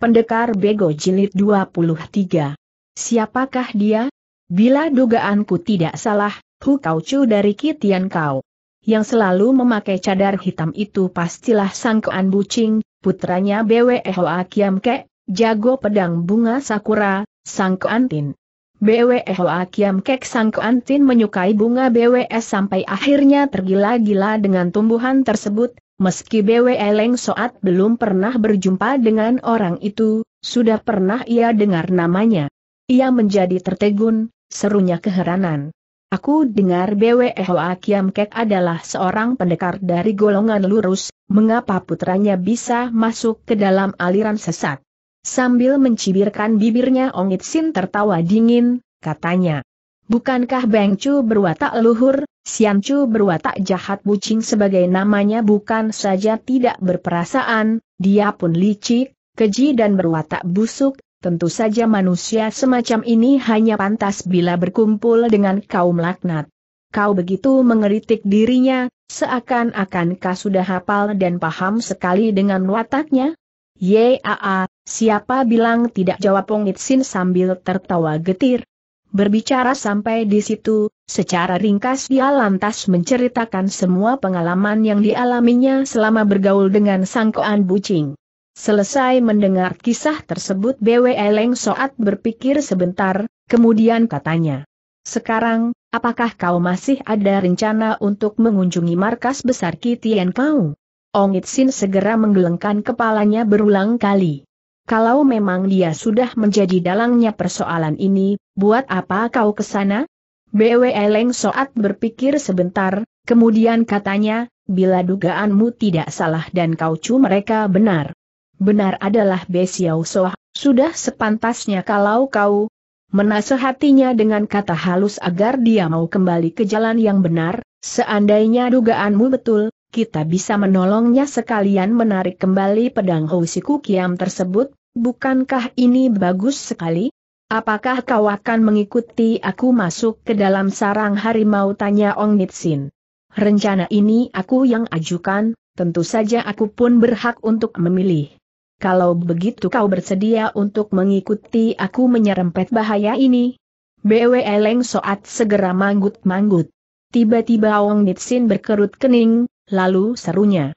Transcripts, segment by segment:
Pendekar Bego Jilid 23. Siapakah dia? Bila dugaanku tidak salah, Hu Kau Chu dari Kitian Kau. Yang selalu memakai cadar hitam itu pastilah Sang Bucing, putranya Bwe Hoa Kiam Ke, jago pedang bunga sakura, Sang Kuan Tin. Bwe Hoa Kiam Kek Sang Kuan Tin menyukai bunga BWS sampai akhirnya tergila-gila dengan tumbuhan tersebut, Meski BW Eleng Soat belum pernah berjumpa dengan orang itu, sudah pernah ia dengar namanya. Ia menjadi tertegun, serunya keheranan. Aku dengar BW Hoa Kiam Kek adalah seorang pendekar dari golongan lurus, mengapa putranya bisa masuk ke dalam aliran sesat? Sambil mencibirkan bibirnya Ongit Sin tertawa dingin, katanya. Bukankah Beng Chu berwatak luhur, Siangcu berwatak jahat bucing sebagai namanya bukan saja tidak berperasaan, dia pun licik, keji dan berwatak busuk, tentu saja manusia semacam ini hanya pantas bila berkumpul dengan kaum laknat. Kau begitu mengeritik dirinya, seakan-akan kau sudah hafal dan paham sekali dengan wataknya? Yaa, siapa bilang tidak jawab Pongit Sin sambil tertawa getir. Berbicara sampai di situ, secara ringkas dia lantas menceritakan semua pengalaman yang dialaminya selama bergaul dengan sangkoan bucing. Selesai mendengar kisah tersebut Bwe Eleng Soat berpikir sebentar, kemudian katanya. Sekarang, apakah kau masih ada rencana untuk mengunjungi markas besar Kitian kau? Ongit Sin segera menggelengkan kepalanya berulang kali. Kalau memang dia sudah menjadi dalangnya persoalan ini, buat apa kau ke sana? BW Eleng Soat berpikir sebentar, kemudian katanya, bila dugaanmu tidak salah dan kau cu mereka benar. Benar adalah Besiau Soah, sudah sepantasnya kalau kau menasehatinya dengan kata halus agar dia mau kembali ke jalan yang benar, seandainya dugaanmu betul, kita bisa menolongnya sekalian menarik kembali pedang Housiku Kiam tersebut, bukankah ini bagus sekali? Apakah kau akan mengikuti aku masuk ke dalam sarang harimau tanya Ong Nitsin. Rencana ini aku yang ajukan, tentu saja aku pun berhak untuk memilih. Kalau begitu kau bersedia untuk mengikuti aku menyerempet bahaya ini? BW Eleng Soat segera manggut-manggut. Tiba-tiba Ong Nitsin berkerut kening, lalu serunya.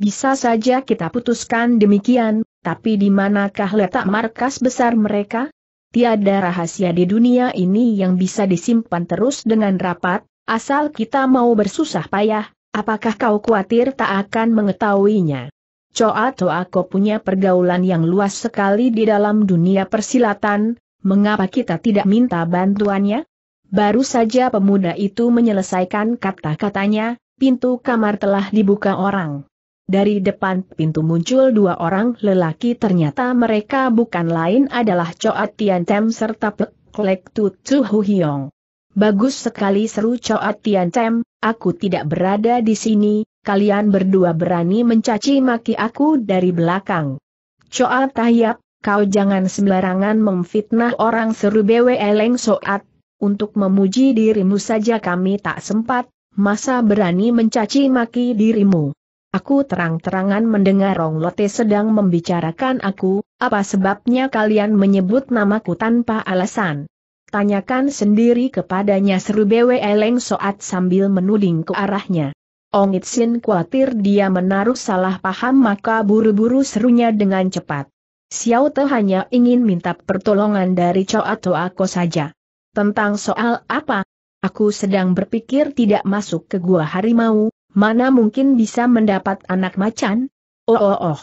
Bisa saja kita putuskan demikian, tapi di manakah letak markas besar mereka? Tiada rahasia di dunia ini yang bisa disimpan terus dengan rapat, asal kita mau bersusah payah, apakah kau khawatir tak akan mengetahuinya? Coa Toa kau punya pergaulan yang luas sekali di dalam dunia persilatan, mengapa kita tidak minta bantuannya? Baru saja pemuda itu menyelesaikan kata-katanya, pintu kamar telah dibuka orang. Dari depan pintu muncul dua orang lelaki ternyata mereka bukan lain adalah Choa Tian Tem serta Pek Klek Tu Hu Hiong. Bagus sekali seru Choa Tian Tem, aku tidak berada di sini, kalian berdua berani mencaci maki aku dari belakang. Choa Tahyap, kau jangan sembarangan memfitnah orang seru BW Eleng Soat, untuk memuji dirimu saja kami tak sempat, masa berani mencaci maki dirimu. Aku terang-terangan mendengar Rong Lote sedang membicarakan aku, apa sebabnya kalian menyebut namaku tanpa alasan? Tanyakan sendiri kepadanya seru Bwe Eleng Soat sambil menuding ke arahnya. Ong Itsin khawatir dia menaruh salah paham maka buru-buru serunya dengan cepat. Xiao Te hanya ingin minta pertolongan dari Choa atau aku saja. Tentang soal apa? Aku sedang berpikir tidak masuk ke gua harimau, mana mungkin bisa mendapat anak macan? Oh oh oh.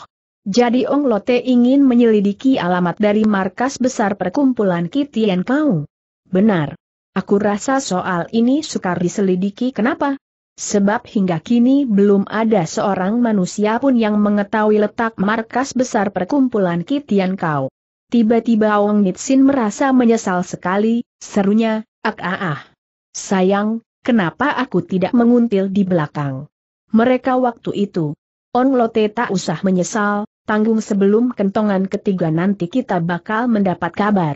Jadi Ong Lote ingin menyelidiki alamat dari markas besar perkumpulan Kitian Kau. Benar. Aku rasa soal ini sukar diselidiki kenapa? Sebab hingga kini belum ada seorang manusia pun yang mengetahui letak markas besar perkumpulan Kitian Kau. Tiba-tiba Ong Nitsin merasa menyesal sekali, serunya, ak ah ah. Sayang, Kenapa aku tidak menguntil di belakang? Mereka waktu itu. On Lote tak usah menyesal, tanggung sebelum kentongan ketiga nanti kita bakal mendapat kabar.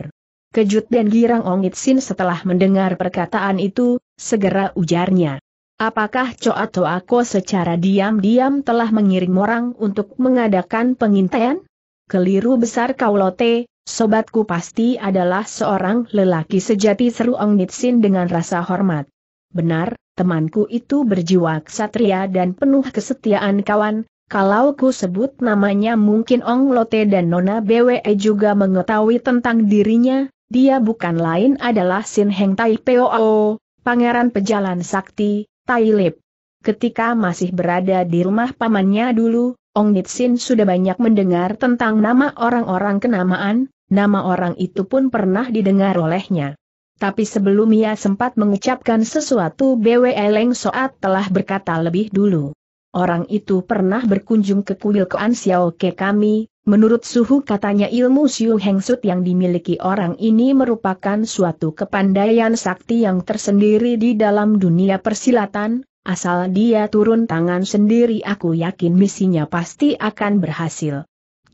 Kejut dan girang Ong Itsin setelah mendengar perkataan itu, segera ujarnya. Apakah Cho atau aku secara diam-diam telah mengirim orang untuk mengadakan pengintaian? Keliru besar kau Lote, sobatku pasti adalah seorang lelaki sejati seru Ong Nitsin dengan rasa hormat benar, temanku itu berjiwa ksatria dan penuh kesetiaan kawan, kalau ku sebut namanya mungkin Ong Lote dan Nona BWE juga mengetahui tentang dirinya, dia bukan lain adalah Sin Heng Tai Poo, pangeran pejalan sakti, Tai Lip. Ketika masih berada di rumah pamannya dulu, Ong Nitsin sudah banyak mendengar tentang nama orang-orang kenamaan, nama orang itu pun pernah didengar olehnya tapi sebelum ia sempat mengucapkan sesuatu BW Eleng Soat telah berkata lebih dulu. Orang itu pernah berkunjung ke kuil Koan Xiao ke kami, menurut suhu katanya ilmu Siu Heng Sut yang dimiliki orang ini merupakan suatu kepandaian sakti yang tersendiri di dalam dunia persilatan, asal dia turun tangan sendiri aku yakin misinya pasti akan berhasil.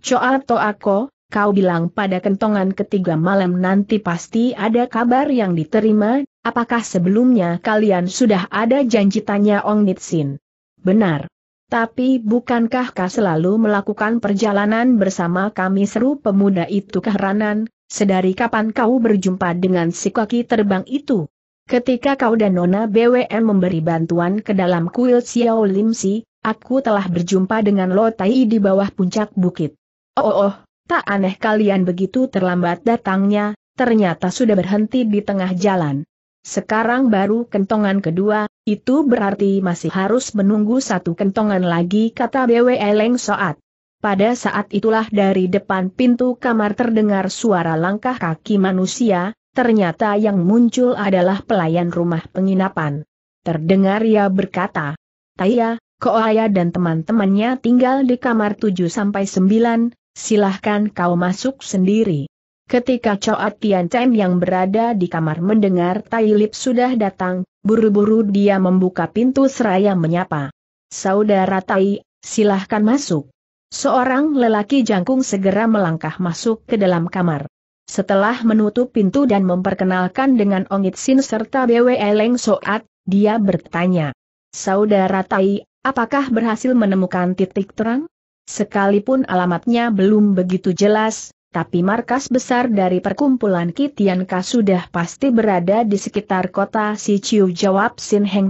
Coa Toako, kau bilang pada kentongan ketiga malam nanti pasti ada kabar yang diterima, apakah sebelumnya kalian sudah ada janji tanya Ong Nitsin? Benar. Tapi bukankah kau selalu melakukan perjalanan bersama kami seru pemuda itu keheranan, sedari kapan kau berjumpa dengan si kaki terbang itu? Ketika kau dan Nona BWM memberi bantuan ke dalam kuil Xiao Limsi, aku telah berjumpa dengan Lo Tai di bawah puncak bukit. oh, oh, oh. Tak aneh kalian begitu terlambat datangnya, ternyata sudah berhenti di tengah jalan. Sekarang baru kentongan kedua, itu berarti masih harus menunggu satu kentongan lagi kata BW Eleng Soat. Pada saat itulah dari depan pintu kamar terdengar suara langkah kaki manusia, ternyata yang muncul adalah pelayan rumah penginapan. Terdengar ia berkata, Taya, Koaya dan teman-temannya tinggal di kamar 7-9, silahkan kau masuk sendiri. Ketika Choa Tian Chem yang berada di kamar mendengar Tai Lip sudah datang, buru-buru dia membuka pintu seraya menyapa. Saudara Tai, silahkan masuk. Seorang lelaki jangkung segera melangkah masuk ke dalam kamar. Setelah menutup pintu dan memperkenalkan dengan Ongit Sin serta Bwe Leng Soat, dia bertanya. Saudara Tai, apakah berhasil menemukan titik terang? Sekalipun alamatnya belum begitu jelas, tapi markas besar dari perkumpulan Kitianka sudah pasti berada di sekitar kota Siciu jawab Sin Heng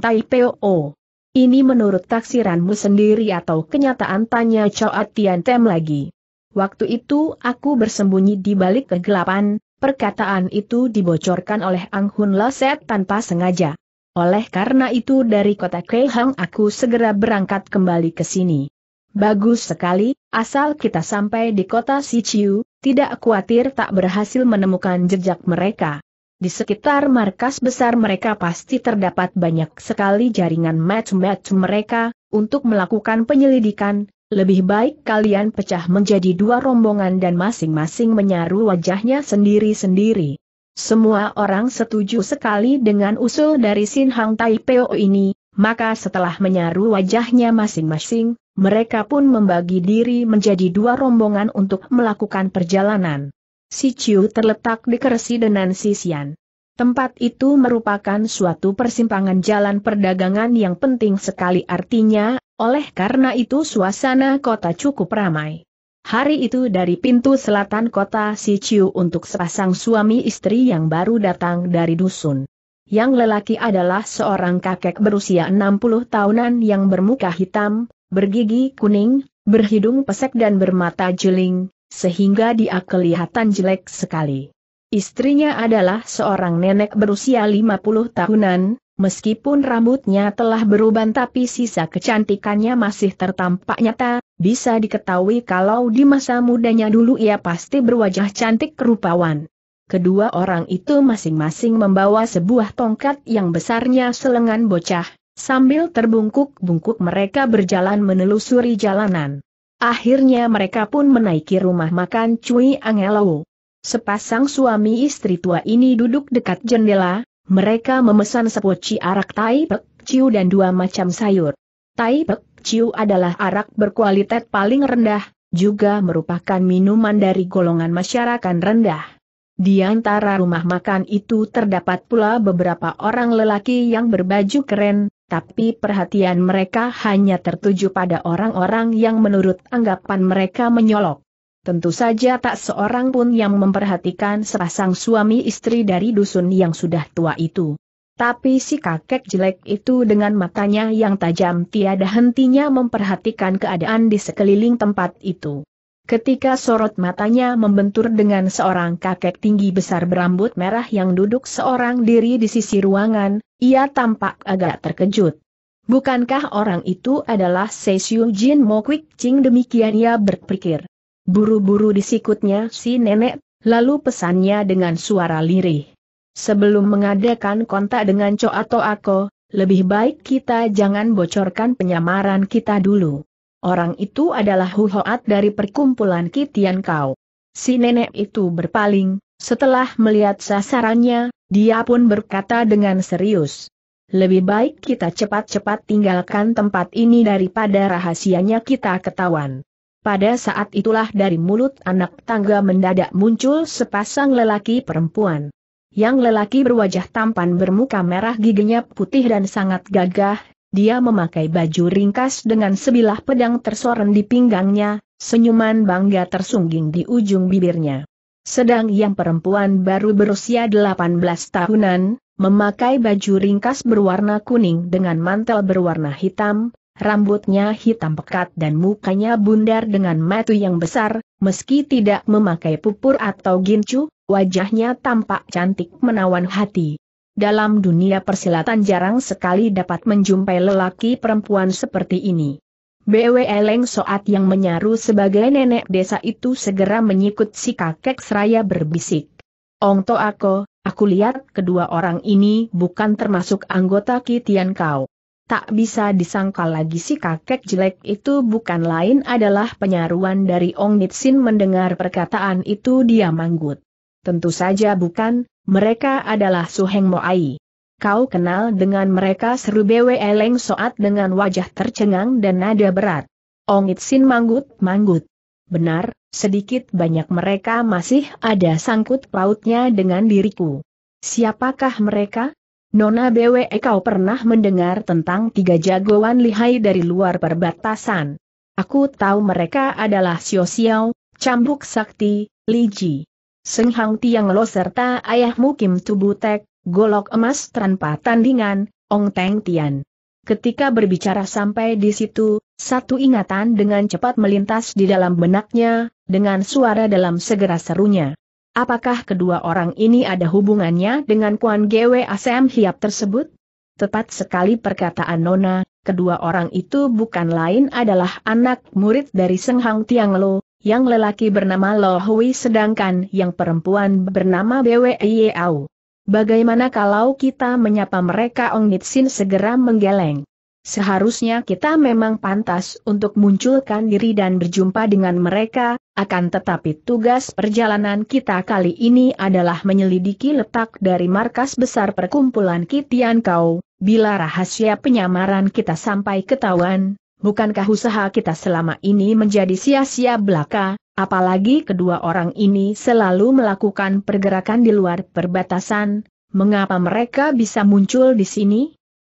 Po. Ini menurut taksiranmu sendiri atau kenyataan tanya Choa Tian Tem lagi. Waktu itu aku bersembunyi di balik kegelapan, perkataan itu dibocorkan oleh Ang Hun Leset tanpa sengaja. Oleh karena itu dari kota Keihang aku segera berangkat kembali ke sini. Bagus sekali, asal kita sampai di kota Siciu, tidak khawatir tak berhasil menemukan jejak mereka. Di sekitar markas besar mereka pasti terdapat banyak sekali jaringan match-match mereka, untuk melakukan penyelidikan, lebih baik kalian pecah menjadi dua rombongan dan masing-masing menyaru wajahnya sendiri-sendiri. Semua orang setuju sekali dengan usul dari Sin Hang Peo ini, maka setelah menyaru wajahnya masing-masing, mereka pun membagi diri menjadi dua rombongan untuk melakukan perjalanan. Si Chiu terletak di Kersi dengan Sisian. Tempat itu merupakan suatu persimpangan jalan perdagangan yang penting sekali artinya, oleh karena itu suasana kota cukup ramai. Hari itu dari pintu selatan kota Si Chiu untuk sepasang suami istri yang baru datang dari dusun. Yang lelaki adalah seorang kakek berusia 60 tahunan yang bermuka hitam, bergigi kuning, berhidung pesek dan bermata juling, sehingga dia kelihatan jelek sekali. Istrinya adalah seorang nenek berusia 50 tahunan, meskipun rambutnya telah beruban tapi sisa kecantikannya masih tertampak nyata, bisa diketahui kalau di masa mudanya dulu ia pasti berwajah cantik kerupawan. Kedua orang itu masing-masing membawa sebuah tongkat yang besarnya selengan bocah, Sambil terbungkuk-bungkuk mereka berjalan menelusuri jalanan. Akhirnya mereka pun menaiki rumah makan Cui Angelo. Sepasang suami istri tua ini duduk dekat jendela, mereka memesan sepoci arak tai pek ciu dan dua macam sayur. Tai pek ciu adalah arak berkualitas paling rendah, juga merupakan minuman dari golongan masyarakat rendah. Di antara rumah makan itu terdapat pula beberapa orang lelaki yang berbaju keren, tapi perhatian mereka hanya tertuju pada orang-orang yang menurut anggapan mereka menyolok. Tentu saja tak seorang pun yang memperhatikan sepasang suami istri dari dusun yang sudah tua itu. Tapi si kakek jelek itu dengan matanya yang tajam tiada hentinya memperhatikan keadaan di sekeliling tempat itu. Ketika sorot matanya membentur dengan seorang kakek tinggi besar berambut merah yang duduk seorang diri di sisi ruangan, ia tampak agak terkejut. Bukankah orang itu adalah Seisyu Jin Mo Kwik Ching demikian ia berpikir. Buru-buru disikutnya si nenek, lalu pesannya dengan suara lirih. Sebelum mengadakan kontak dengan Cho atau Ako, lebih baik kita jangan bocorkan penyamaran kita dulu. Orang itu adalah Huhoat dari perkumpulan Kitian Kau. Si nenek itu berpaling, setelah melihat sasarannya, dia pun berkata dengan serius. Lebih baik kita cepat-cepat tinggalkan tempat ini daripada rahasianya kita ketahuan. Pada saat itulah dari mulut anak tangga mendadak muncul sepasang lelaki perempuan. Yang lelaki berwajah tampan bermuka merah giginya putih dan sangat gagah, dia memakai baju ringkas dengan sebilah pedang tersoren di pinggangnya, senyuman bangga tersungging di ujung bibirnya. Sedang yang perempuan baru berusia 18 tahunan, memakai baju ringkas berwarna kuning dengan mantel berwarna hitam, rambutnya hitam pekat dan mukanya bundar dengan matu yang besar, meski tidak memakai pupur atau gincu, wajahnya tampak cantik menawan hati dalam dunia persilatan jarang sekali dapat menjumpai lelaki perempuan seperti ini. BW Eleng Soat yang menyaru sebagai nenek desa itu segera menyikut si kakek seraya berbisik. Ong To aku, aku lihat kedua orang ini bukan termasuk anggota Kitian Kau. Tak bisa disangkal lagi si kakek jelek itu bukan lain adalah penyaruan dari Ong Nitsin mendengar perkataan itu dia manggut. Tentu saja bukan, mereka adalah Suheng Moai. Kau kenal dengan mereka seru Bwe Eleng Soat dengan wajah tercengang dan nada berat. Ongit Sin Manggut Manggut. Benar, sedikit banyak mereka masih ada sangkut pautnya dengan diriku. Siapakah mereka? Nona Bwe e, kau pernah mendengar tentang tiga jagoan lihai dari luar perbatasan. Aku tahu mereka adalah Xiao Xiao, Cambuk Sakti, Li Ji. Seng Hang Tiang Lo serta ayahmu Kim Tubutek, golok emas tanpa tandingan, Ong Teng Tian. Ketika berbicara sampai di situ, satu ingatan dengan cepat melintas di dalam benaknya, dengan suara dalam segera serunya. Apakah kedua orang ini ada hubungannya dengan Kuan Gwe Asem Hiap tersebut? Tepat sekali perkataan Nona, kedua orang itu bukan lain adalah anak murid dari Seng Hang Tiang Lo, yang lelaki bernama Lo Hui sedangkan yang perempuan bernama Bwe Yeau. Bagaimana kalau kita menyapa mereka Ong Nitsin segera menggeleng. Seharusnya kita memang pantas untuk munculkan diri dan berjumpa dengan mereka, akan tetapi tugas perjalanan kita kali ini adalah menyelidiki letak dari markas besar perkumpulan Kitian Kau, bila rahasia penyamaran kita sampai ketahuan, bukankah usaha kita selama ini menjadi sia-sia belaka, apalagi kedua orang ini selalu melakukan pergerakan di luar perbatasan, mengapa mereka bisa muncul di sini?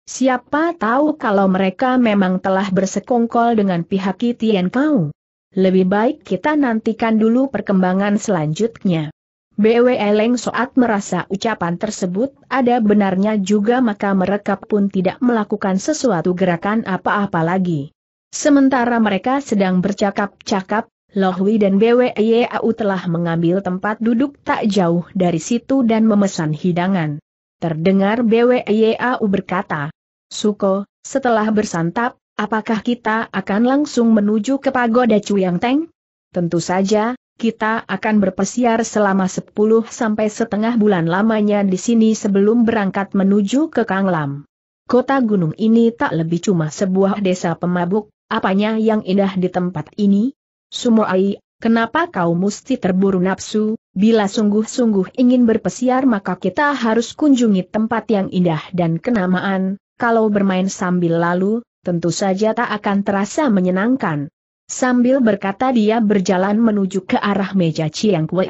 Siapa tahu kalau mereka memang telah bersekongkol dengan pihak Kitian Kau? Lebih baik kita nantikan dulu perkembangan selanjutnya. BW Eleng Soat merasa ucapan tersebut ada benarnya juga maka mereka pun tidak melakukan sesuatu gerakan apa-apa lagi. Sementara mereka sedang bercakap-cakap, Lohwi dan BWYAU telah mengambil tempat duduk tak jauh dari situ dan memesan hidangan. Terdengar BWYAU berkata, Suko, setelah bersantap, apakah kita akan langsung menuju ke pagoda Cuyang Tentu saja, kita akan berpesiar selama 10 sampai setengah bulan lamanya di sini sebelum berangkat menuju ke Kanglam. Kota gunung ini tak lebih cuma sebuah desa pemabuk, Apanya yang indah di tempat ini? Sumoai, kenapa kau mesti terburu nafsu? Bila sungguh-sungguh ingin berpesiar maka kita harus kunjungi tempat yang indah dan kenamaan. Kalau bermain sambil lalu, tentu saja tak akan terasa menyenangkan. Sambil berkata dia berjalan menuju ke arah meja Chiang Kue.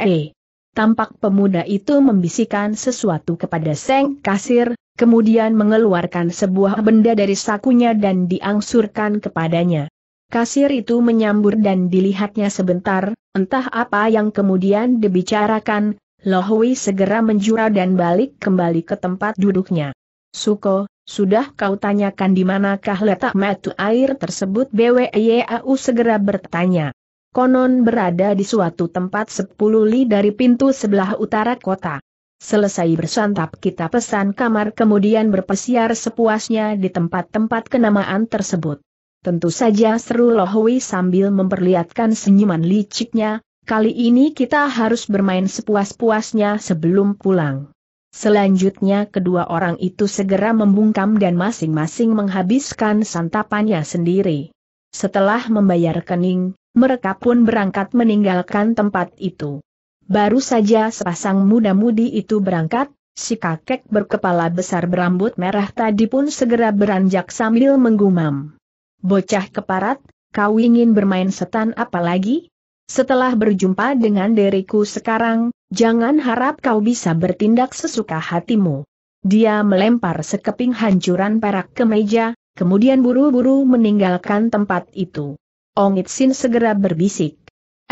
Tampak pemuda itu membisikkan sesuatu kepada Seng Kasir, kemudian mengeluarkan sebuah benda dari sakunya dan diangsurkan kepadanya. Kasir itu menyambur dan dilihatnya sebentar, entah apa yang kemudian dibicarakan, Lohui segera menjura dan balik kembali ke tempat duduknya. Suko, sudah kau tanyakan di manakah letak mata air tersebut BWYAU segera bertanya. Konon berada di suatu tempat sepuluh li dari pintu sebelah utara kota. Selesai bersantap kita pesan kamar kemudian berpesiar sepuasnya di tempat-tempat kenamaan tersebut. Tentu saja seru Lohui sambil memperlihatkan senyuman liciknya, kali ini kita harus bermain sepuas-puasnya sebelum pulang. Selanjutnya kedua orang itu segera membungkam dan masing-masing menghabiskan santapannya sendiri. Setelah membayar kening, mereka pun berangkat meninggalkan tempat itu. Baru saja sepasang muda-mudi itu berangkat, si kakek berkepala besar berambut merah tadi pun segera beranjak sambil menggumam. Bocah keparat, kau ingin bermain setan apa lagi? Setelah berjumpa dengan deriku sekarang, jangan harap kau bisa bertindak sesuka hatimu. Dia melempar sekeping hancuran perak ke meja, kemudian buru-buru meninggalkan tempat itu. Ongit Sin segera berbisik.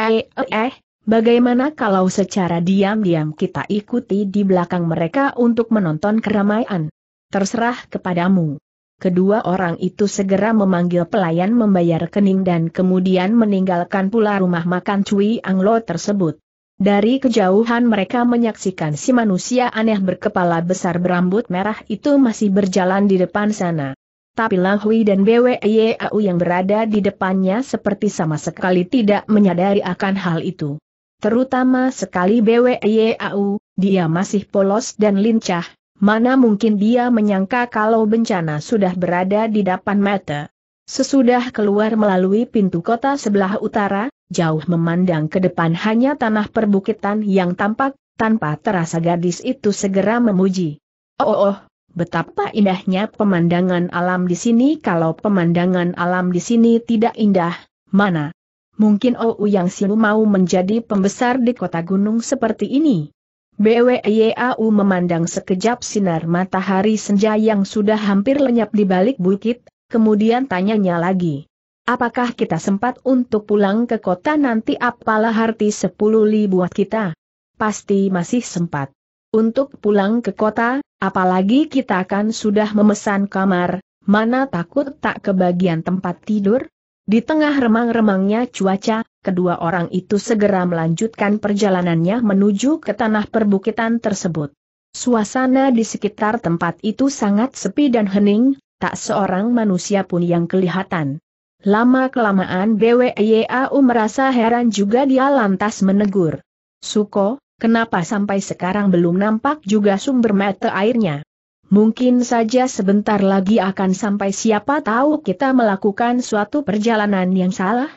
Eh, eh, eh, Bagaimana kalau secara diam-diam kita ikuti di belakang mereka untuk menonton keramaian? Terserah kepadamu. Kedua orang itu segera memanggil pelayan membayar kening dan kemudian meninggalkan pula rumah makan Cui Anglo tersebut. Dari kejauhan mereka menyaksikan si manusia aneh berkepala besar berambut merah itu masih berjalan di depan sana. Tapi Lang Hui dan BWYAU yang berada di depannya seperti sama sekali tidak menyadari akan hal itu. Terutama sekali BWIAU, dia masih polos dan lincah, mana mungkin dia menyangka kalau bencana sudah berada di depan mata. Sesudah keluar melalui pintu kota sebelah utara, jauh memandang ke depan hanya tanah perbukitan yang tampak, tanpa terasa gadis itu segera memuji. Oh, oh, oh betapa indahnya pemandangan alam di sini kalau pemandangan alam di sini tidak indah, mana, Mungkin Ou yang Silu mau menjadi pembesar di kota gunung seperti ini. BWYAU memandang sekejap sinar matahari senja yang sudah hampir lenyap di balik bukit, kemudian tanyanya lagi. Apakah kita sempat untuk pulang ke kota nanti apalah arti sepuluh buat kita? Pasti masih sempat. Untuk pulang ke kota, apalagi kita akan sudah memesan kamar, mana takut tak kebagian tempat tidur? Di tengah remang-remangnya cuaca, kedua orang itu segera melanjutkan perjalanannya menuju ke tanah perbukitan tersebut. Suasana di sekitar tempat itu sangat sepi dan hening, tak seorang manusia pun yang kelihatan. Lama-kelamaan BWYAU merasa heran juga dia lantas menegur. Suko, kenapa sampai sekarang belum nampak juga sumber mata airnya? Mungkin saja sebentar lagi akan sampai siapa tahu kita melakukan suatu perjalanan yang salah.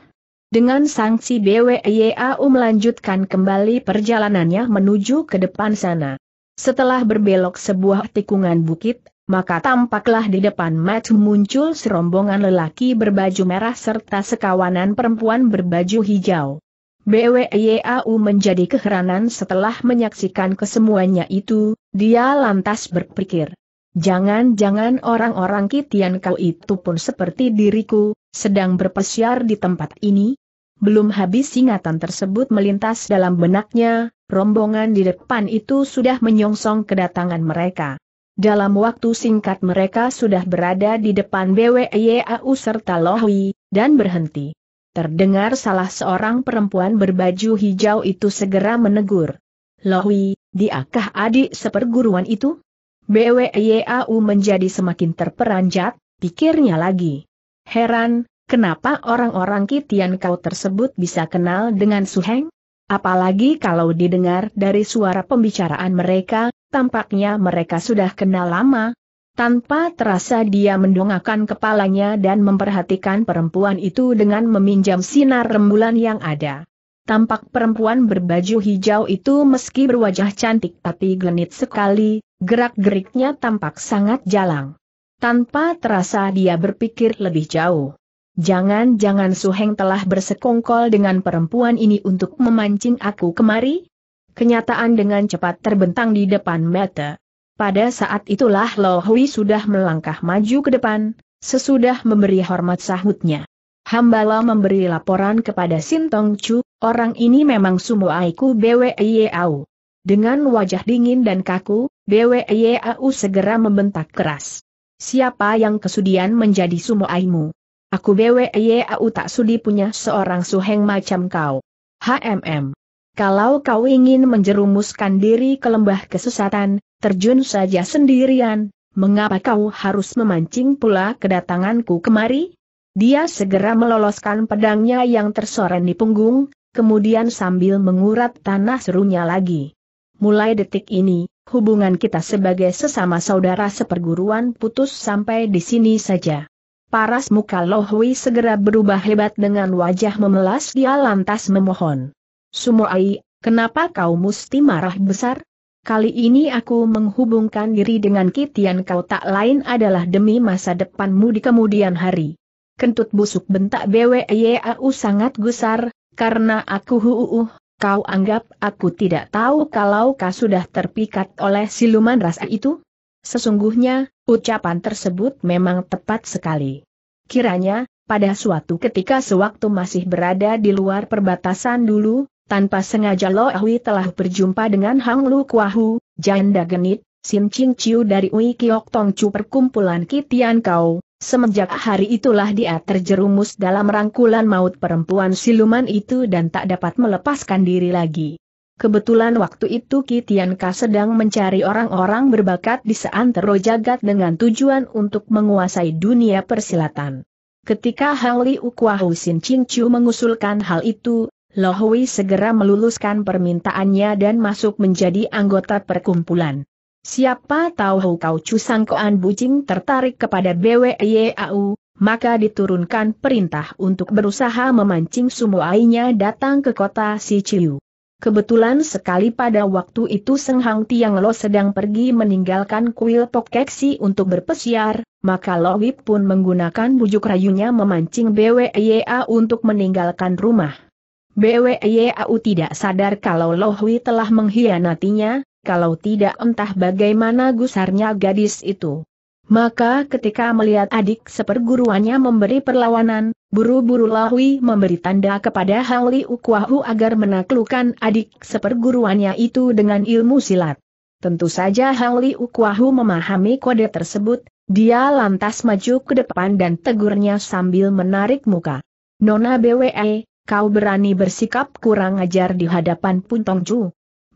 Dengan sanksi BWIAU melanjutkan kembali perjalanannya menuju ke depan sana. Setelah berbelok sebuah tikungan bukit, maka tampaklah di depan Matt muncul serombongan lelaki berbaju merah serta sekawanan perempuan berbaju hijau. BWIAU menjadi keheranan setelah menyaksikan kesemuanya itu, dia lantas berpikir. Jangan-jangan orang-orang Kitian kau itu pun seperti diriku, sedang berpesiar di tempat ini? Belum habis ingatan tersebut melintas dalam benaknya, rombongan di depan itu sudah menyongsong kedatangan mereka. Dalam waktu singkat mereka sudah berada di depan BWYAU serta Lohwi, dan berhenti. Terdengar salah seorang perempuan berbaju hijau itu segera menegur. Lohwi, diakah adik seperguruan itu? BWYAU e menjadi semakin terperanjat, pikirnya lagi. Heran, kenapa orang-orang Kitian kau tersebut bisa kenal dengan Suheng? Apalagi kalau didengar dari suara pembicaraan mereka, tampaknya mereka sudah kenal lama. Tanpa terasa dia mendongakkan kepalanya dan memperhatikan perempuan itu dengan meminjam sinar rembulan yang ada. Tampak perempuan berbaju hijau itu meski berwajah cantik tapi genit sekali, Gerak-geriknya tampak sangat jalang. Tanpa terasa dia berpikir lebih jauh. Jangan-jangan Suheng telah bersekongkol dengan perempuan ini untuk memancing aku kemari? Kenyataan dengan cepat terbentang di depan mata. Pada saat itulah Lo Hui sudah melangkah maju ke depan, sesudah memberi hormat sahutnya. Hambala memberi laporan kepada Sintong Chu, orang ini memang aiku Bweau. Dengan wajah dingin dan kaku, BWEAU segera membentak keras. Siapa yang kesudian menjadi sumoaimu? Aku BWEAU tak sudi punya seorang suheng macam kau. HMM. Kalau kau ingin menjerumuskan diri ke lembah kesesatan, terjun saja sendirian, mengapa kau harus memancing pula kedatanganku kemari? Dia segera meloloskan pedangnya yang tersoren di punggung, kemudian sambil mengurat tanah serunya lagi. Mulai detik ini, hubungan kita sebagai sesama saudara seperguruan putus sampai di sini saja. Paras muka Lohui segera berubah hebat dengan wajah memelas dia lantas memohon. Sumoai, kenapa kau mesti marah besar? Kali ini aku menghubungkan diri dengan Kitian kau tak lain adalah demi masa depanmu di kemudian hari. Kentut busuk bentak BWEAU sangat gusar, karena aku huuuh Kau anggap aku tidak tahu kalau kau sudah terpikat oleh siluman rasa itu? Sesungguhnya, ucapan tersebut memang tepat sekali. Kiranya, pada suatu ketika sewaktu masih berada di luar perbatasan dulu, tanpa sengaja Lo Ahui telah berjumpa dengan Hang Lu Kuahu, janda genit, Sim Ching Chiu dari Ui Kiok Tong Chu perkumpulan Kitian Kau, Semenjak hari itulah dia terjerumus dalam rangkulan maut perempuan siluman itu dan tak dapat melepaskan diri lagi. Kebetulan waktu itu Kitianka sedang mencari orang-orang berbakat di seantero jagat dengan tujuan untuk menguasai dunia persilatan. Ketika Haoli Ukuahu Sin Chu mengusulkan hal itu, Lohui segera meluluskan permintaannya dan masuk menjadi anggota perkumpulan. Siapa tahu kau Cusang Koan Bucing tertarik kepada BWIAU, maka diturunkan perintah untuk berusaha memancing sumuainya datang ke kota Siciu. Kebetulan sekali pada waktu itu Seng Hang Tiang Lo sedang pergi meninggalkan kuil Pokeksi untuk berpesiar, maka Lo Wip pun menggunakan bujuk rayunya memancing BWIA untuk meninggalkan rumah. BWIAU tidak sadar kalau Lo Hui telah mengkhianatinya, kalau tidak entah bagaimana gusarnya gadis itu. Maka ketika melihat adik seperguruannya memberi perlawanan, buru-buru Lahui memberi tanda kepada Hali Ukwahu agar menaklukkan adik seperguruannya itu dengan ilmu silat. Tentu saja Hali Ukwahu memahami kode tersebut, dia lantas maju ke depan dan tegurnya sambil menarik muka. Nona BWE, kau berani bersikap kurang ajar di hadapan Puntong Puntongju.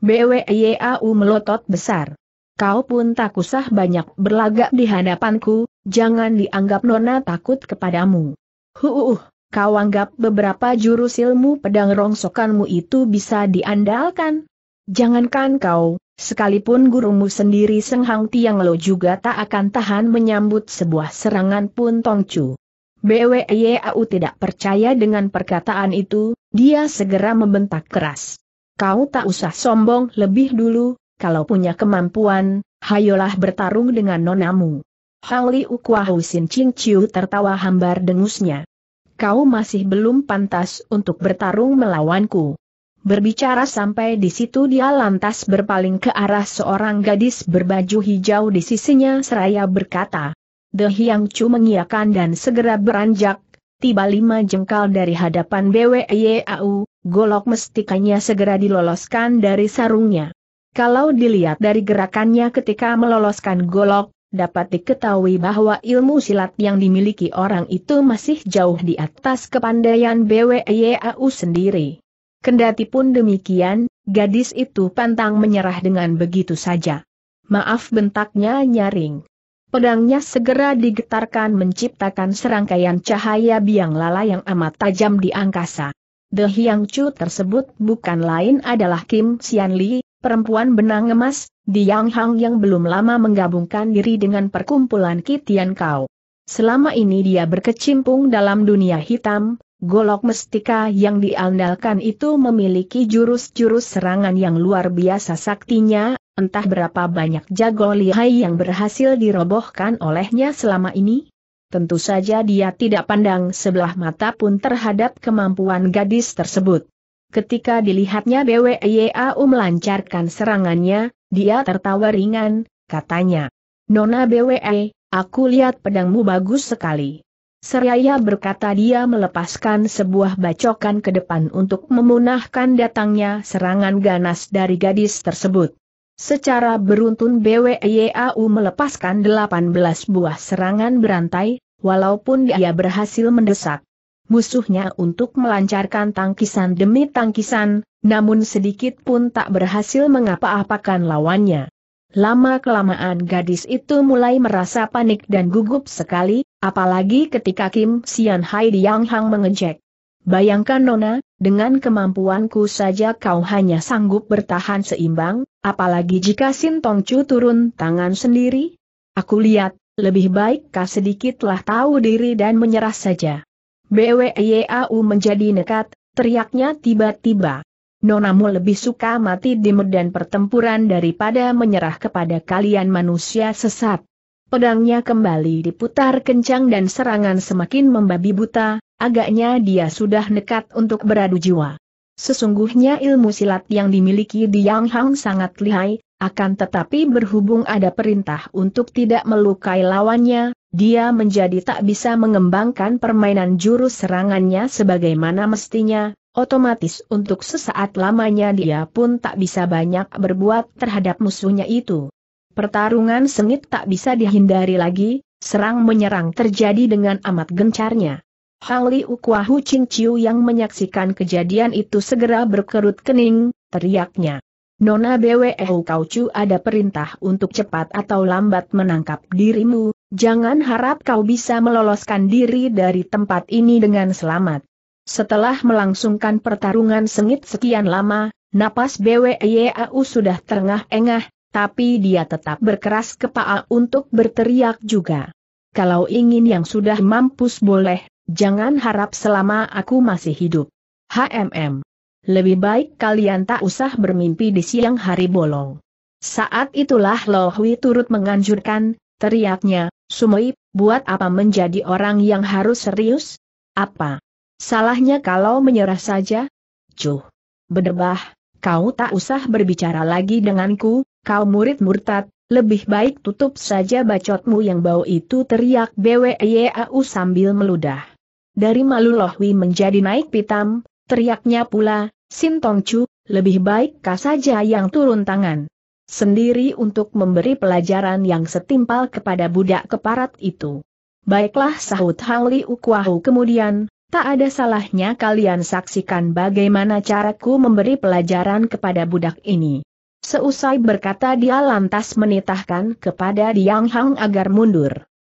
BWYAU melotot besar. Kau pun tak usah banyak berlagak di hadapanku, jangan dianggap nona takut kepadamu. Huuuh, kau anggap beberapa jurus ilmu pedang rongsokanmu itu bisa diandalkan? Jangankan kau, sekalipun gurumu sendiri Seng Hang Tiang Lo juga tak akan tahan menyambut sebuah serangan pun Tongcu. BWYAU tidak percaya dengan perkataan itu, dia segera membentak keras. Kau tak usah sombong lebih dulu, kalau punya kemampuan, hayolah bertarung dengan nonamu. Hang Li Ukuahu Sin Ching Chiu tertawa hambar dengusnya. Kau masih belum pantas untuk bertarung melawanku. Berbicara sampai di situ dia lantas berpaling ke arah seorang gadis berbaju hijau di sisinya seraya berkata. The Hiang Chu mengiakan dan segera beranjak, tiba lima jengkal dari hadapan BWYAU, golok mestikanya segera diloloskan dari sarungnya. Kalau dilihat dari gerakannya ketika meloloskan golok, dapat diketahui bahwa ilmu silat yang dimiliki orang itu masih jauh di atas kepandaian BWEAU sendiri. Kendati pun demikian, gadis itu pantang menyerah dengan begitu saja. Maaf bentaknya nyaring. Pedangnya segera digetarkan menciptakan serangkaian cahaya biang lala yang amat tajam di angkasa. The Hiang Chu tersebut bukan lain adalah Kim Xianli, Li, perempuan benang emas, di Yang Hang yang belum lama menggabungkan diri dengan perkumpulan Kitian Kau. Selama ini dia berkecimpung dalam dunia hitam, golok mestika yang diandalkan itu memiliki jurus-jurus serangan yang luar biasa saktinya, entah berapa banyak jago lihai yang berhasil dirobohkan olehnya selama ini tentu saja dia tidak pandang sebelah mata pun terhadap kemampuan gadis tersebut. Ketika dilihatnya BWYAU melancarkan serangannya, dia tertawa ringan, katanya. Nona BWE, aku lihat pedangmu bagus sekali. Seraya berkata dia melepaskan sebuah bacokan ke depan untuk memunahkan datangnya serangan ganas dari gadis tersebut. Secara beruntun BWEAU melepaskan 18 buah serangan berantai, walaupun dia berhasil mendesak musuhnya untuk melancarkan tangkisan demi tangkisan, namun sedikit pun tak berhasil mengapa-apakan lawannya. Lama-kelamaan gadis itu mulai merasa panik dan gugup sekali, apalagi ketika Kim Sian Hai Yang Hang mengejek. Bayangkan Nona, dengan kemampuanku saja kau hanya sanggup bertahan seimbang, Apalagi jika Sin Tong Chu turun tangan sendiri? Aku lihat, lebih baik kau sedikitlah tahu diri dan menyerah saja. BWYAU menjadi nekat, teriaknya tiba-tiba. Nonamu lebih suka mati di medan pertempuran daripada menyerah kepada kalian manusia sesat. Pedangnya kembali diputar kencang dan serangan semakin membabi buta, agaknya dia sudah nekat untuk beradu jiwa. Sesungguhnya ilmu silat yang dimiliki di Yang Hang sangat lihai, akan tetapi berhubung ada perintah untuk tidak melukai lawannya, dia menjadi tak bisa mengembangkan permainan jurus serangannya sebagaimana mestinya, otomatis untuk sesaat lamanya dia pun tak bisa banyak berbuat terhadap musuhnya itu. Pertarungan sengit tak bisa dihindari lagi, serang menyerang terjadi dengan amat gencarnya. Hang Li Ukuahu Ching Chiu yang menyaksikan kejadian itu segera berkerut kening, teriaknya. Nona BWEU Kau Chu ada perintah untuk cepat atau lambat menangkap dirimu, jangan harap kau bisa meloloskan diri dari tempat ini dengan selamat. Setelah melangsungkan pertarungan sengit sekian lama, napas BWEAU sudah terengah-engah, tapi dia tetap berkeras kepala untuk berteriak juga. Kalau ingin yang sudah mampus boleh, Jangan harap selama aku masih hidup. HMM. Lebih baik kalian tak usah bermimpi di siang hari bolong. Saat itulah Lohwi turut menganjurkan, teriaknya, Sumoi, buat apa menjadi orang yang harus serius? Apa? Salahnya kalau menyerah saja? Cuh. Bedebah, kau tak usah berbicara lagi denganku, kau murid murtad, lebih baik tutup saja bacotmu yang bau itu teriak BWEAU sambil meludah dari Malu Lohwi menjadi naik pitam, teriaknya pula, Sintong Chu, lebih baik kau saja yang turun tangan. Sendiri untuk memberi pelajaran yang setimpal kepada budak keparat itu. Baiklah sahut Hangli Ukuahu kemudian, tak ada salahnya kalian saksikan bagaimana caraku memberi pelajaran kepada budak ini. Seusai berkata dia lantas menitahkan kepada Diang Hang agar mundur.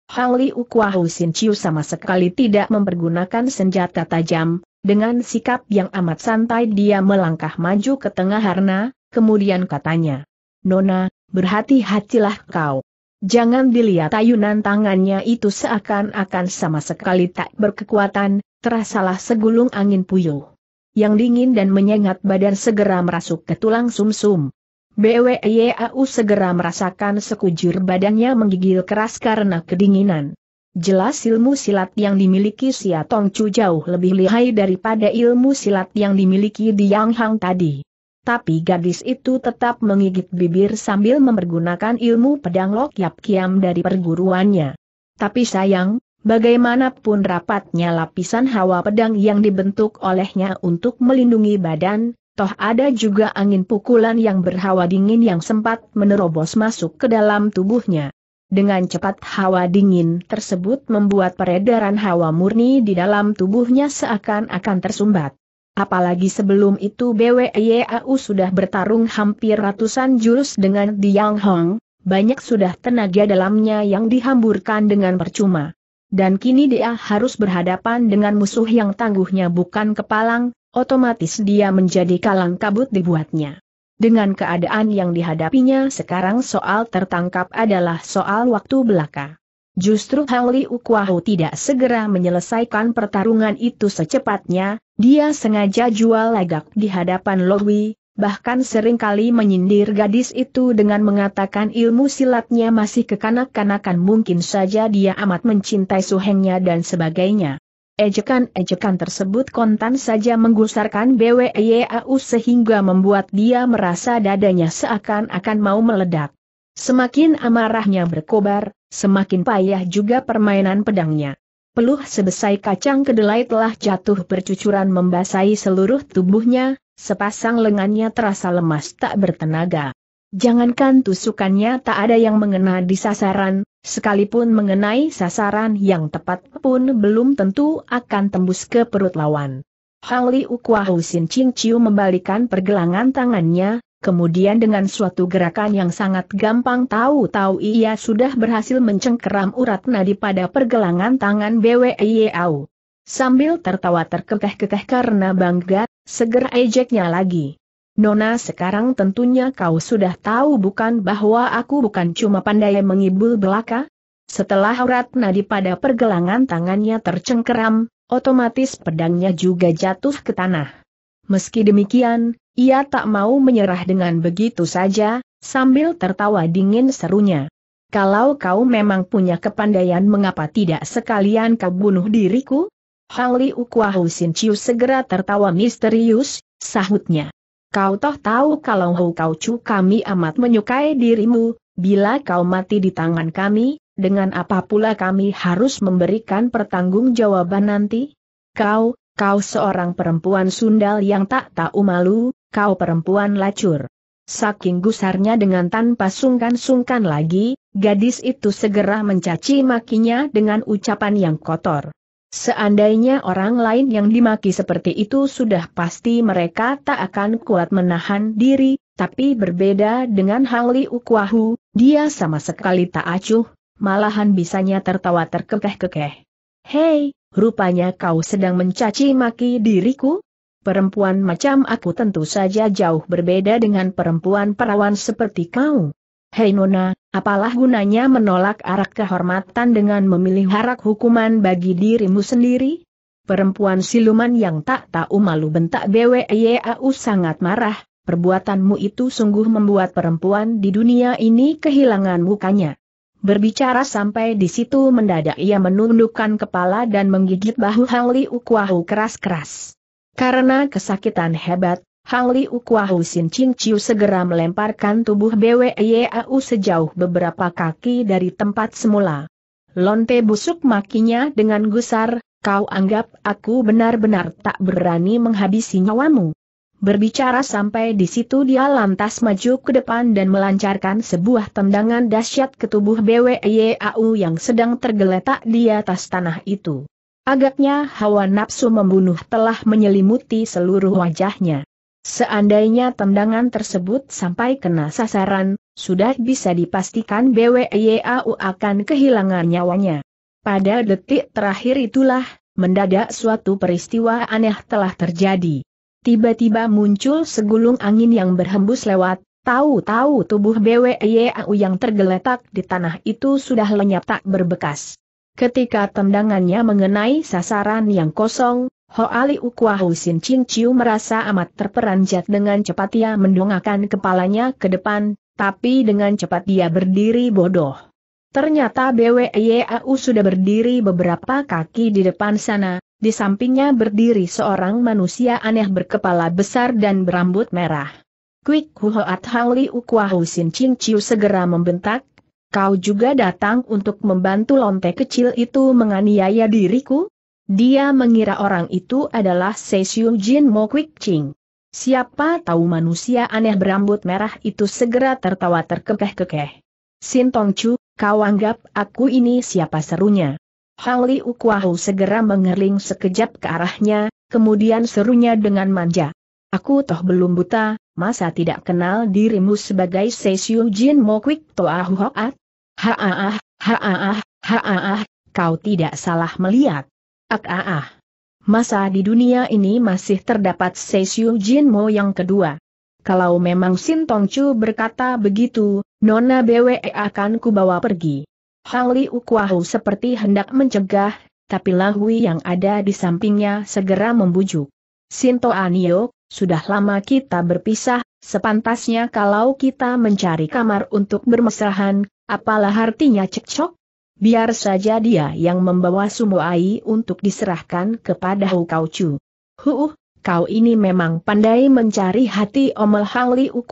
Hang Ukuahu Sin Chiu sama sekali tidak mempergunakan senjata tajam, dengan sikap yang amat santai dia melangkah maju ke tengah Harna, kemudian katanya, Nona, berhati-hatilah kau. Jangan dilihat ayunan tangannya itu seakan-akan sama sekali tak berkekuatan, terasalah segulung angin puyuh. Yang dingin dan menyengat badan segera merasuk ke tulang sumsum. -sum. BWYAU segera merasakan sekujur badannya menggigil keras karena kedinginan. Jelas ilmu silat yang dimiliki Sia Tong Chu jauh lebih lihai daripada ilmu silat yang dimiliki di Yang Hang tadi. Tapi gadis itu tetap menggigit bibir sambil mempergunakan ilmu pedang Lok Yap Kiam dari perguruannya. Tapi sayang, bagaimanapun rapatnya lapisan hawa pedang yang dibentuk olehnya untuk melindungi badan, toh ada juga angin pukulan yang berhawa dingin yang sempat menerobos masuk ke dalam tubuhnya. Dengan cepat hawa dingin tersebut membuat peredaran hawa murni di dalam tubuhnya seakan-akan tersumbat. Apalagi sebelum itu BWYAU sudah bertarung hampir ratusan jurus dengan Yang Hong, banyak sudah tenaga dalamnya yang dihamburkan dengan percuma. Dan kini dia harus berhadapan dengan musuh yang tangguhnya bukan kepalang, Otomatis dia menjadi kalang kabut dibuatnya. Dengan keadaan yang dihadapinya sekarang soal tertangkap adalah soal waktu belaka. Justru Haoli Ukwahu tidak segera menyelesaikan pertarungan itu secepatnya, dia sengaja jual lagak di hadapan Lowi, bahkan seringkali menyindir gadis itu dengan mengatakan ilmu silatnya masih kekanak-kanakan mungkin saja dia amat mencintai suhengnya dan sebagainya. Ejekan-ejekan tersebut kontan saja menggusarkan BWEAU sehingga membuat dia merasa dadanya seakan-akan mau meledak. Semakin amarahnya berkobar, semakin payah juga permainan pedangnya. Peluh sebesai kacang kedelai telah jatuh bercucuran membasahi seluruh tubuhnya, sepasang lengannya terasa lemas tak bertenaga. Jangankan tusukannya tak ada yang mengena di sasaran, sekalipun mengenai sasaran yang tepat pun belum tentu akan tembus ke perut lawan. Hang Li Ukwahu Sin Ching Chiu membalikan pergelangan tangannya, kemudian dengan suatu gerakan yang sangat gampang tahu-tahu ia sudah berhasil mencengkeram urat nadi pada pergelangan tangan BWIAU. Sambil tertawa terkekeh-kekeh karena bangga, segera ejeknya lagi. Nona sekarang tentunya kau sudah tahu bukan bahwa aku bukan cuma pandai mengibul belaka? Setelah Ratna di pada pergelangan tangannya tercengkeram, otomatis pedangnya juga jatuh ke tanah. Meski demikian, ia tak mau menyerah dengan begitu saja, sambil tertawa dingin serunya. Kalau kau memang punya kepandaian mengapa tidak sekalian kau bunuh diriku? Hali Ukwahu Sin Chiu segera tertawa misterius, sahutnya. Kau toh tahu kalau Hou Kau Chu kami amat menyukai dirimu, bila kau mati di tangan kami, dengan apa pula kami harus memberikan pertanggungjawaban nanti? Kau, kau seorang perempuan sundal yang tak tahu malu, kau perempuan lacur. Saking gusarnya dengan tanpa sungkan-sungkan lagi, gadis itu segera mencaci makinya dengan ucapan yang kotor. Seandainya orang lain yang dimaki seperti itu sudah pasti mereka tak akan kuat menahan diri, tapi berbeda dengan Hali Ukwahu, dia sama sekali tak acuh, malahan bisanya tertawa terkekeh-kekeh. Hei, rupanya kau sedang mencaci maki diriku? Perempuan macam aku tentu saja jauh berbeda dengan perempuan perawan seperti kau. Hei Nona, apalah gunanya menolak arak kehormatan dengan memilih harak hukuman bagi dirimu sendiri? Perempuan siluman yang tak tahu malu bentak BWYAU sangat marah, perbuatanmu itu sungguh membuat perempuan di dunia ini kehilangan mukanya. Berbicara sampai di situ mendadak ia menundukkan kepala dan menggigit bahu Hang Liu keras-keras. Karena kesakitan hebat, Hang Li Kuahu Sin Ching Chiu segera melemparkan tubuh BWYAU sejauh beberapa kaki dari tempat semula. Lonte busuk makinya dengan gusar, kau anggap aku benar-benar tak berani menghabisi nyawamu. Berbicara sampai di situ dia lantas maju ke depan dan melancarkan sebuah tendangan dahsyat ke tubuh BWYAU yang sedang tergeletak di atas tanah itu. Agaknya hawa nafsu membunuh telah menyelimuti seluruh wajahnya. Seandainya tendangan tersebut sampai kena sasaran, sudah bisa dipastikan BWYAU e akan kehilangan nyawanya. Pada detik terakhir itulah, mendadak suatu peristiwa aneh telah terjadi. Tiba-tiba muncul segulung angin yang berhembus lewat, tahu-tahu tubuh BWYAU e yang tergeletak di tanah itu sudah lenyap tak berbekas. Ketika tendangannya mengenai sasaran yang kosong, Ho Ukwahu Sin Ching Chiu merasa amat terperanjat dengan cepat ia mendongakkan kepalanya ke depan, tapi dengan cepat dia berdiri bodoh. Ternyata BWYAU e sudah berdiri beberapa kaki di depan sana, di sampingnya berdiri seorang manusia aneh berkepala besar dan berambut merah. Quick Huhoat Hauli Ukwahu Sin Ching Chiu segera membentak, Kau juga datang untuk membantu lonte kecil itu menganiaya diriku? Dia mengira orang itu adalah Sesiu Jin Mo Kwik Ching. Siapa tahu manusia aneh berambut merah itu segera tertawa terkekeh-kekeh. Sin Tong Chu, kau anggap aku ini siapa serunya? Hang Li Ukuahu segera mengerling sekejap ke arahnya, kemudian serunya dengan manja. Aku toh belum buta, masa tidak kenal dirimu sebagai Sesiu Jin Mo Kwik Toahu Hoat? Haaah, haaah, haaah, kau tidak salah melihat. Ak ah ah. Masa di dunia ini masih terdapat Seisiu Jinmo yang kedua. Kalau memang Sin Chu berkata begitu, Nona BWE akan kubawa pergi. Hang Li Ukwahu seperti hendak mencegah, tapi Lahui yang ada di sampingnya segera membujuk. Sinto Anio, sudah lama kita berpisah, sepantasnya kalau kita mencari kamar untuk bermesrahan, apalah artinya cekcok? Biar saja dia yang membawa Sumoai untuk diserahkan kepada Hu Kau Chu. Huh, kau ini memang pandai mencari hati Omel Hang Liu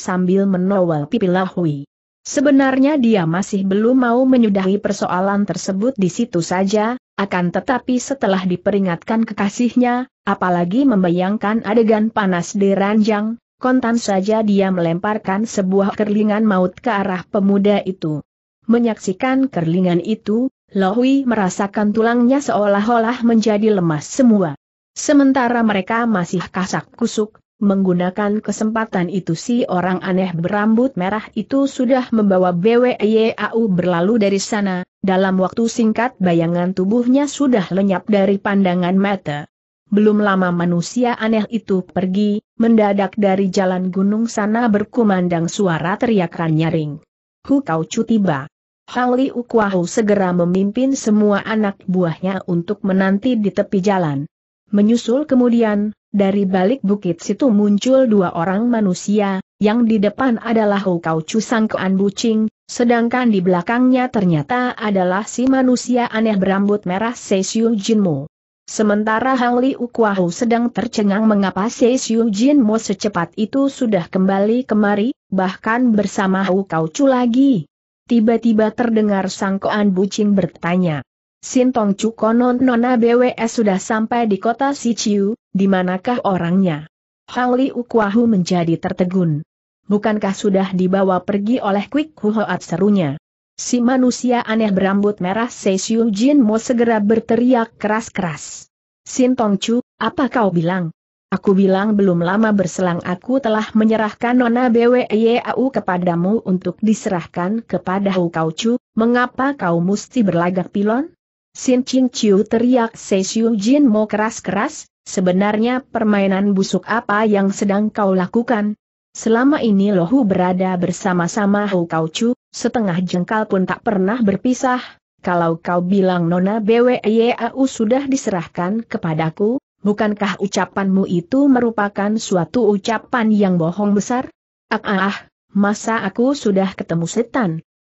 sambil menowel Pipilahui. Sebenarnya dia masih belum mau menyudahi persoalan tersebut di situ saja, akan tetapi setelah diperingatkan kekasihnya, apalagi membayangkan adegan panas di ranjang, kontan saja dia melemparkan sebuah kerlingan maut ke arah pemuda itu. Menyaksikan kerlingan itu, Lohui merasakan tulangnya seolah-olah menjadi lemas semua. Sementara mereka masih kasak kusuk, menggunakan kesempatan itu si orang aneh berambut merah itu sudah membawa BWYAU berlalu dari sana, dalam waktu singkat bayangan tubuhnya sudah lenyap dari pandangan mata. Belum lama manusia aneh itu pergi, mendadak dari jalan gunung sana berkumandang suara teriakan nyaring. Hu kau cu tiba. Hang Li Ukuahu segera memimpin semua anak buahnya untuk menanti di tepi jalan. Menyusul kemudian, dari balik bukit situ muncul dua orang manusia, yang di depan adalah Hokau Chusang Koan Bucing, sedangkan di belakangnya ternyata adalah si manusia aneh berambut merah Seisiu Jinmu. Sementara Hang Li Ukuahu sedang tercengang mengapa Seisiu Jinmu secepat itu sudah kembali kemari, bahkan bersama Hokau Chu lagi tiba-tiba terdengar sangkoan bucing bertanya. Sintong konon Nona BWS eh, sudah sampai di kota Siciu, di manakah orangnya? Hang Li Ukwahu menjadi tertegun. Bukankah sudah dibawa pergi oleh Quick Huhoat serunya? Si manusia aneh berambut merah Seisiu Jin mau segera berteriak keras-keras. Sintong Chu, apa kau bilang? Aku bilang belum lama berselang aku telah menyerahkan Nona BWYAU kepadamu untuk diserahkan kepada Hou Kau Chu, mengapa kau mesti berlagak pilon? Sin Ching Chiu teriak Se Siu Jin Mo keras-keras, sebenarnya permainan busuk apa yang sedang kau lakukan? Selama ini Lohu berada bersama-sama Hou Kau Chu, setengah jengkal pun tak pernah berpisah. Kalau kau bilang Nona BWYAU sudah diserahkan kepadaku, bukankah ucapanmu itu merupakan suatu ucapan yang bohong besar? Ah, ah, ah masa aku sudah ketemu setan?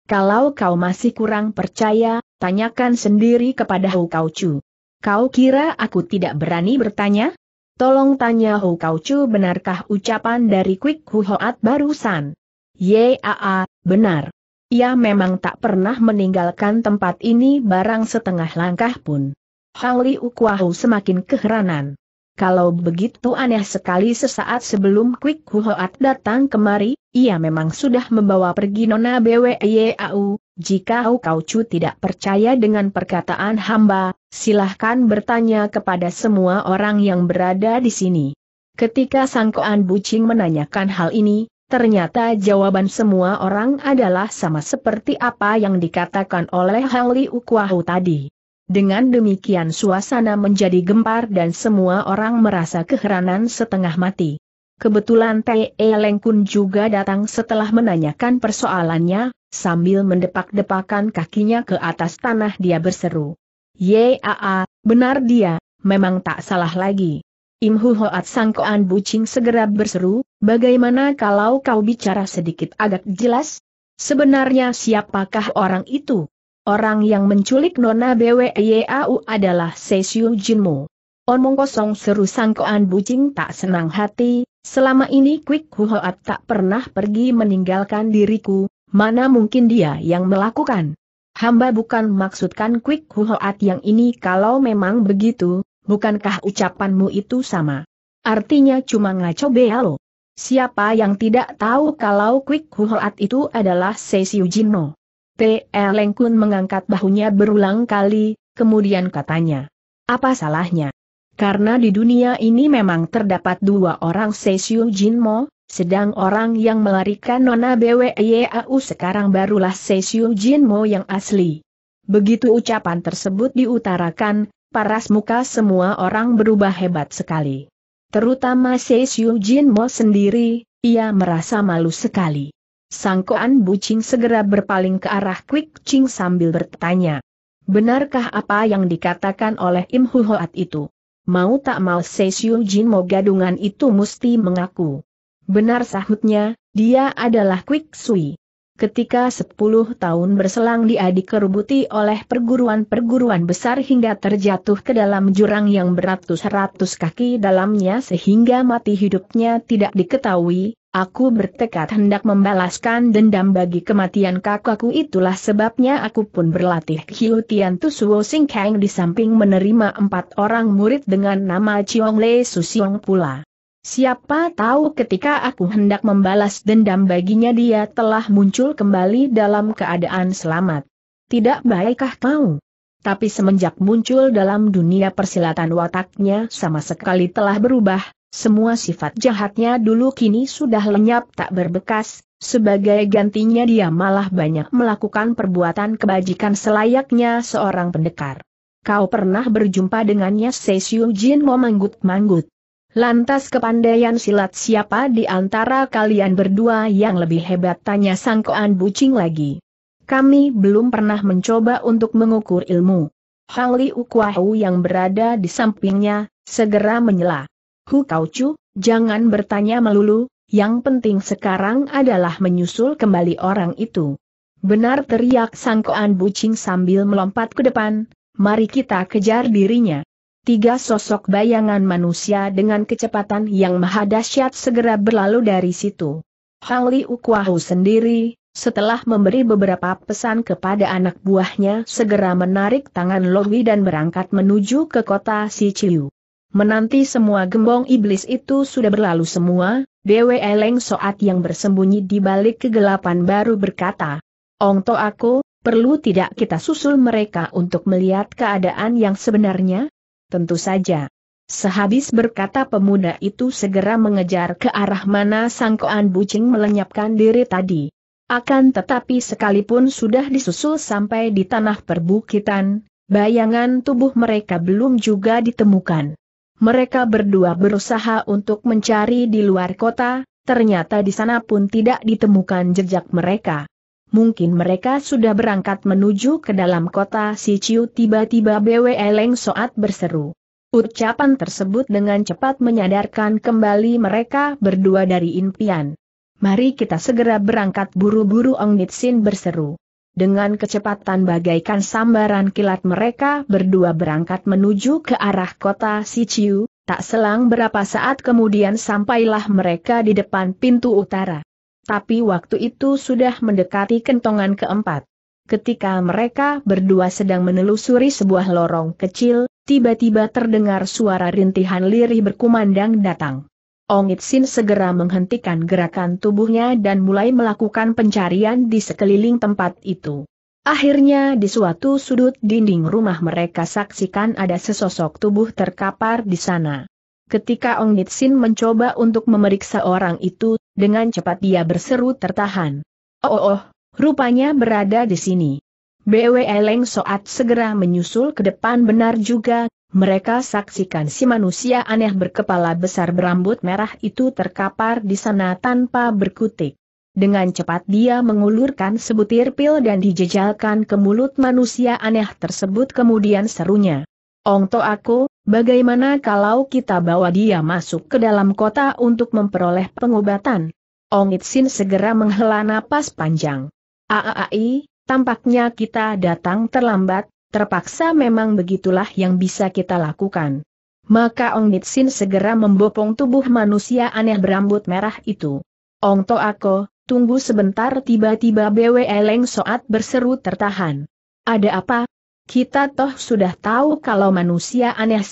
Kalau kau masih kurang percaya, tanyakan sendiri kepada Hou Kau Chu. Kau kira aku tidak berani bertanya? Tolong tanya Hou Kau Chu benarkah ucapan dari Quick Hu Hoat barusan? Ya, benar. Ia memang tak pernah meninggalkan tempat ini barang setengah langkah pun. Hang Li Ukuahu semakin keheranan. Kalau begitu aneh sekali sesaat sebelum Quick Huhoat datang kemari, ia memang sudah membawa pergi Nona BWYAU, jika Kau cu tidak percaya dengan perkataan hamba, silahkan bertanya kepada semua orang yang berada di sini. Ketika Sangkoan Bucing menanyakan hal ini, Ternyata jawaban semua orang adalah sama seperti apa yang dikatakan oleh Hang Li Ukuahu tadi. Dengan demikian suasana menjadi gempar dan semua orang merasa keheranan setengah mati. Kebetulan Tei Leng Kun juga datang setelah menanyakan persoalannya, sambil mendepak-depakan kakinya ke atas tanah dia berseru. Yaa, benar dia, memang tak salah lagi. Im Hu Sangkoan Bucing segera berseru, bagaimana kalau kau bicara sedikit agak jelas? Sebenarnya siapakah orang itu? Orang yang menculik Nona BWYAU adalah Sesiu Jinmu. Omong kosong seru sangkoan bucing tak senang hati, selama ini Quick Huhoat tak pernah pergi meninggalkan diriku, mana mungkin dia yang melakukan. Hamba bukan maksudkan Quick Huhoat yang ini kalau memang begitu, bukankah ucapanmu itu sama? Artinya cuma ngaco belo. Siapa yang tidak tahu kalau Quick Huhoat itu adalah Sesiu Jinmu? T. Eleng mengangkat bahunya berulang kali, kemudian katanya. Apa salahnya? Karena di dunia ini memang terdapat dua orang Seisyu Jinmo, sedang orang yang melarikan Nona BWEAU sekarang barulah Seisyu Jinmo yang asli. Begitu ucapan tersebut diutarakan, paras muka semua orang berubah hebat sekali. Terutama Seisyu Jinmo sendiri, ia merasa malu sekali. Sangkoan Bucing segera berpaling ke arah Quick Ching sambil bertanya. Benarkah apa yang dikatakan oleh Im Hoat itu? Mau tak mau Sesiu Jin Mo gadungan itu mesti mengaku. Benar sahutnya, dia adalah Quick Sui. Ketika sepuluh tahun berselang dia dikerubuti oleh perguruan-perguruan besar hingga terjatuh ke dalam jurang yang beratus-ratus kaki dalamnya sehingga mati hidupnya tidak diketahui, aku bertekad hendak membalaskan dendam bagi kematian kakakku itulah sebabnya aku pun berlatih Hiu Tian Tu Suo Sing Kang di samping menerima empat orang murid dengan nama Chiong Le Su Siong pula. Siapa tahu ketika aku hendak membalas dendam baginya dia telah muncul kembali dalam keadaan selamat. Tidak baikkah kau? Tapi semenjak muncul dalam dunia persilatan wataknya sama sekali telah berubah, semua sifat jahatnya dulu kini sudah lenyap tak berbekas, sebagai gantinya dia malah banyak melakukan perbuatan kebajikan selayaknya seorang pendekar. Kau pernah berjumpa dengannya Seisyu Jin memanggut-manggut. Lantas kepandaian silat siapa di antara kalian berdua yang lebih hebat tanya sangkoan bucing lagi. Kami belum pernah mencoba untuk mengukur ilmu. Hangli Ukwahu yang berada di sampingnya, segera menyela. Hu Kaucu, jangan bertanya melulu, yang penting sekarang adalah menyusul kembali orang itu. Benar teriak sangkoan bucing sambil melompat ke depan, mari kita kejar dirinya. Tiga sosok bayangan manusia dengan kecepatan yang maha dahsyat segera berlalu dari situ. Hang Li Ukwahu sendiri, setelah memberi beberapa pesan kepada anak buahnya segera menarik tangan Lowi dan berangkat menuju ke kota Siciu. Menanti semua gembong iblis itu sudah berlalu semua, Dewe Eleng Soat yang bersembunyi di balik kegelapan baru berkata, Ong Ongto aku, perlu tidak kita susul mereka untuk melihat keadaan yang sebenarnya? tentu saja. Sehabis berkata pemuda itu segera mengejar ke arah mana sangkoan bucing melenyapkan diri tadi. Akan tetapi sekalipun sudah disusul sampai di tanah perbukitan, bayangan tubuh mereka belum juga ditemukan. Mereka berdua berusaha untuk mencari di luar kota, ternyata di sana pun tidak ditemukan jejak mereka. Mungkin mereka sudah berangkat menuju ke dalam kota Si Ciu tiba-tiba BW Eleng Soat berseru. Ucapan tersebut dengan cepat menyadarkan kembali mereka berdua dari impian. Mari kita segera berangkat buru-buru Ong Nitsin berseru. Dengan kecepatan bagaikan sambaran kilat mereka berdua berangkat menuju ke arah kota Si Ciu. tak selang berapa saat kemudian sampailah mereka di depan pintu utara tapi waktu itu sudah mendekati kentongan keempat. Ketika mereka berdua sedang menelusuri sebuah lorong kecil, tiba-tiba terdengar suara rintihan lirih berkumandang datang. Ongit Sin segera menghentikan gerakan tubuhnya dan mulai melakukan pencarian di sekeliling tempat itu. Akhirnya di suatu sudut dinding rumah mereka saksikan ada sesosok tubuh terkapar di sana. Ketika Ongit Sin mencoba untuk memeriksa orang itu, dengan cepat dia berseru tertahan. Oh, oh, oh rupanya berada di sini. BW Eleng Soat segera menyusul ke depan benar juga, mereka saksikan si manusia aneh berkepala besar berambut merah itu terkapar di sana tanpa berkutik. Dengan cepat dia mengulurkan sebutir pil dan dijejalkan ke mulut manusia aneh tersebut kemudian serunya. Ongto aku, Bagaimana kalau kita bawa dia masuk ke dalam kota untuk memperoleh pengobatan? Ong Itsin segera menghela napas panjang. Aai, tampaknya kita datang terlambat, terpaksa memang begitulah yang bisa kita lakukan. Maka Ong Nitsin segera membopong tubuh manusia aneh berambut merah itu. Ong Toako, tunggu sebentar tiba-tiba BW Eleng Soat berseru tertahan. Ada apa, kita toh sudah tahu kalau manusia aneh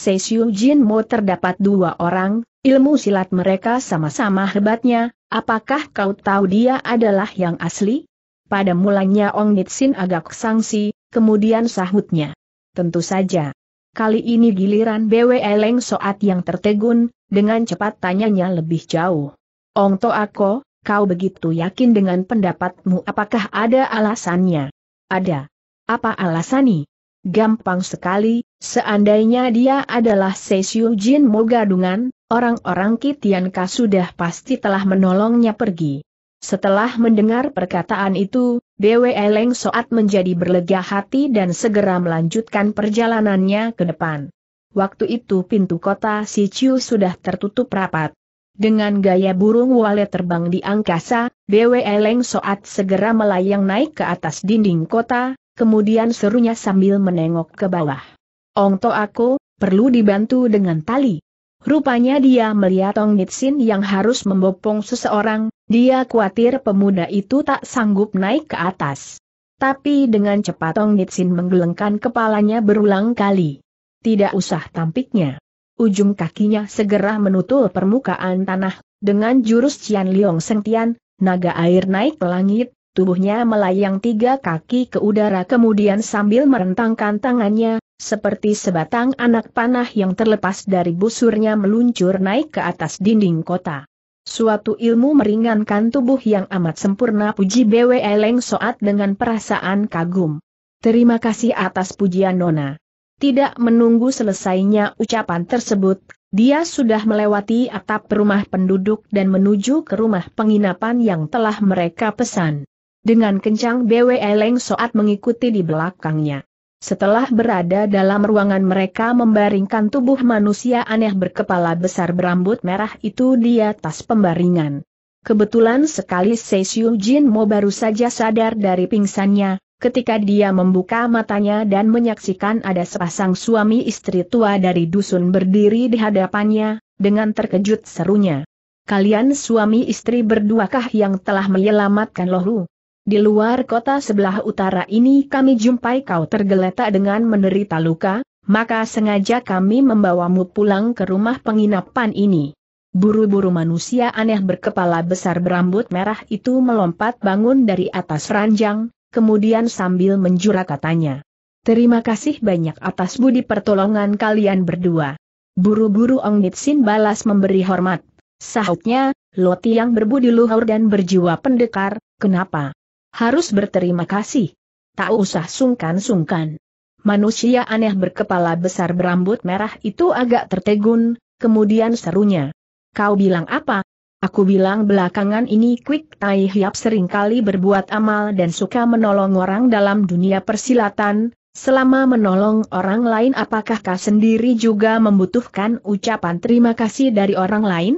Jin Mo terdapat dua orang, ilmu silat mereka sama-sama hebatnya, apakah kau tahu dia adalah yang asli? Pada mulanya Ong Nitsin agak sangsi, kemudian sahutnya. Tentu saja. Kali ini giliran Bwe Eleng Soat yang tertegun, dengan cepat tanyanya lebih jauh. Ong Ako, kau begitu yakin dengan pendapatmu apakah ada alasannya? Ada. Apa alasannya? Gampang sekali, seandainya dia adalah Seisyu Jin Mogadungan, orang-orang Kitianka sudah pasti telah menolongnya pergi. Setelah mendengar perkataan itu, Dewi Eleng Soat menjadi berlega hati dan segera melanjutkan perjalanannya ke depan. Waktu itu pintu kota Siciu sudah tertutup rapat. Dengan gaya burung walet terbang di angkasa, Dewi Eleng Soat segera melayang naik ke atas dinding kota, kemudian serunya sambil menengok ke bawah. Ong Ongto aku, perlu dibantu dengan tali. Rupanya dia melihat Ong Nitsin yang harus membopong seseorang, dia khawatir pemuda itu tak sanggup naik ke atas. Tapi dengan cepat Ong Nitsin menggelengkan kepalanya berulang kali. Tidak usah tampiknya. Ujung kakinya segera menutul permukaan tanah, dengan jurus Cian Liong Sengtian, naga air naik ke langit, tubuhnya melayang tiga kaki ke udara kemudian sambil merentangkan tangannya, seperti sebatang anak panah yang terlepas dari busurnya meluncur naik ke atas dinding kota. Suatu ilmu meringankan tubuh yang amat sempurna puji BW Eleng Soat dengan perasaan kagum. Terima kasih atas pujian Nona. Tidak menunggu selesainya ucapan tersebut, dia sudah melewati atap rumah penduduk dan menuju ke rumah penginapan yang telah mereka pesan. Dengan kencang BW Eleng Soat mengikuti di belakangnya. Setelah berada dalam ruangan mereka membaringkan tubuh manusia aneh berkepala besar berambut merah itu di atas pembaringan. Kebetulan sekali Seisyu Jin Mo baru saja sadar dari pingsannya, ketika dia membuka matanya dan menyaksikan ada sepasang suami istri tua dari dusun berdiri di hadapannya, dengan terkejut serunya. Kalian suami istri berduakah yang telah menyelamatkan Lohu? Di luar kota sebelah utara ini kami jumpai kau tergeletak dengan menderita luka, maka sengaja kami membawamu pulang ke rumah penginapan ini. Buru-buru manusia aneh berkepala besar berambut merah itu melompat bangun dari atas ranjang, kemudian sambil menjura katanya. Terima kasih banyak atas budi pertolongan kalian berdua. Buru-buru Ong Nitsin balas memberi hormat. Sahutnya, Loti yang berbudi luhur dan berjiwa pendekar, kenapa? Harus berterima kasih. Tak usah sungkan-sungkan. Manusia aneh berkepala besar berambut merah itu agak tertegun, kemudian serunya. Kau bilang apa? Aku bilang belakangan ini Quick Tai Hiap seringkali berbuat amal dan suka menolong orang dalam dunia persilatan, selama menolong orang lain apakah kau sendiri juga membutuhkan ucapan terima kasih dari orang lain?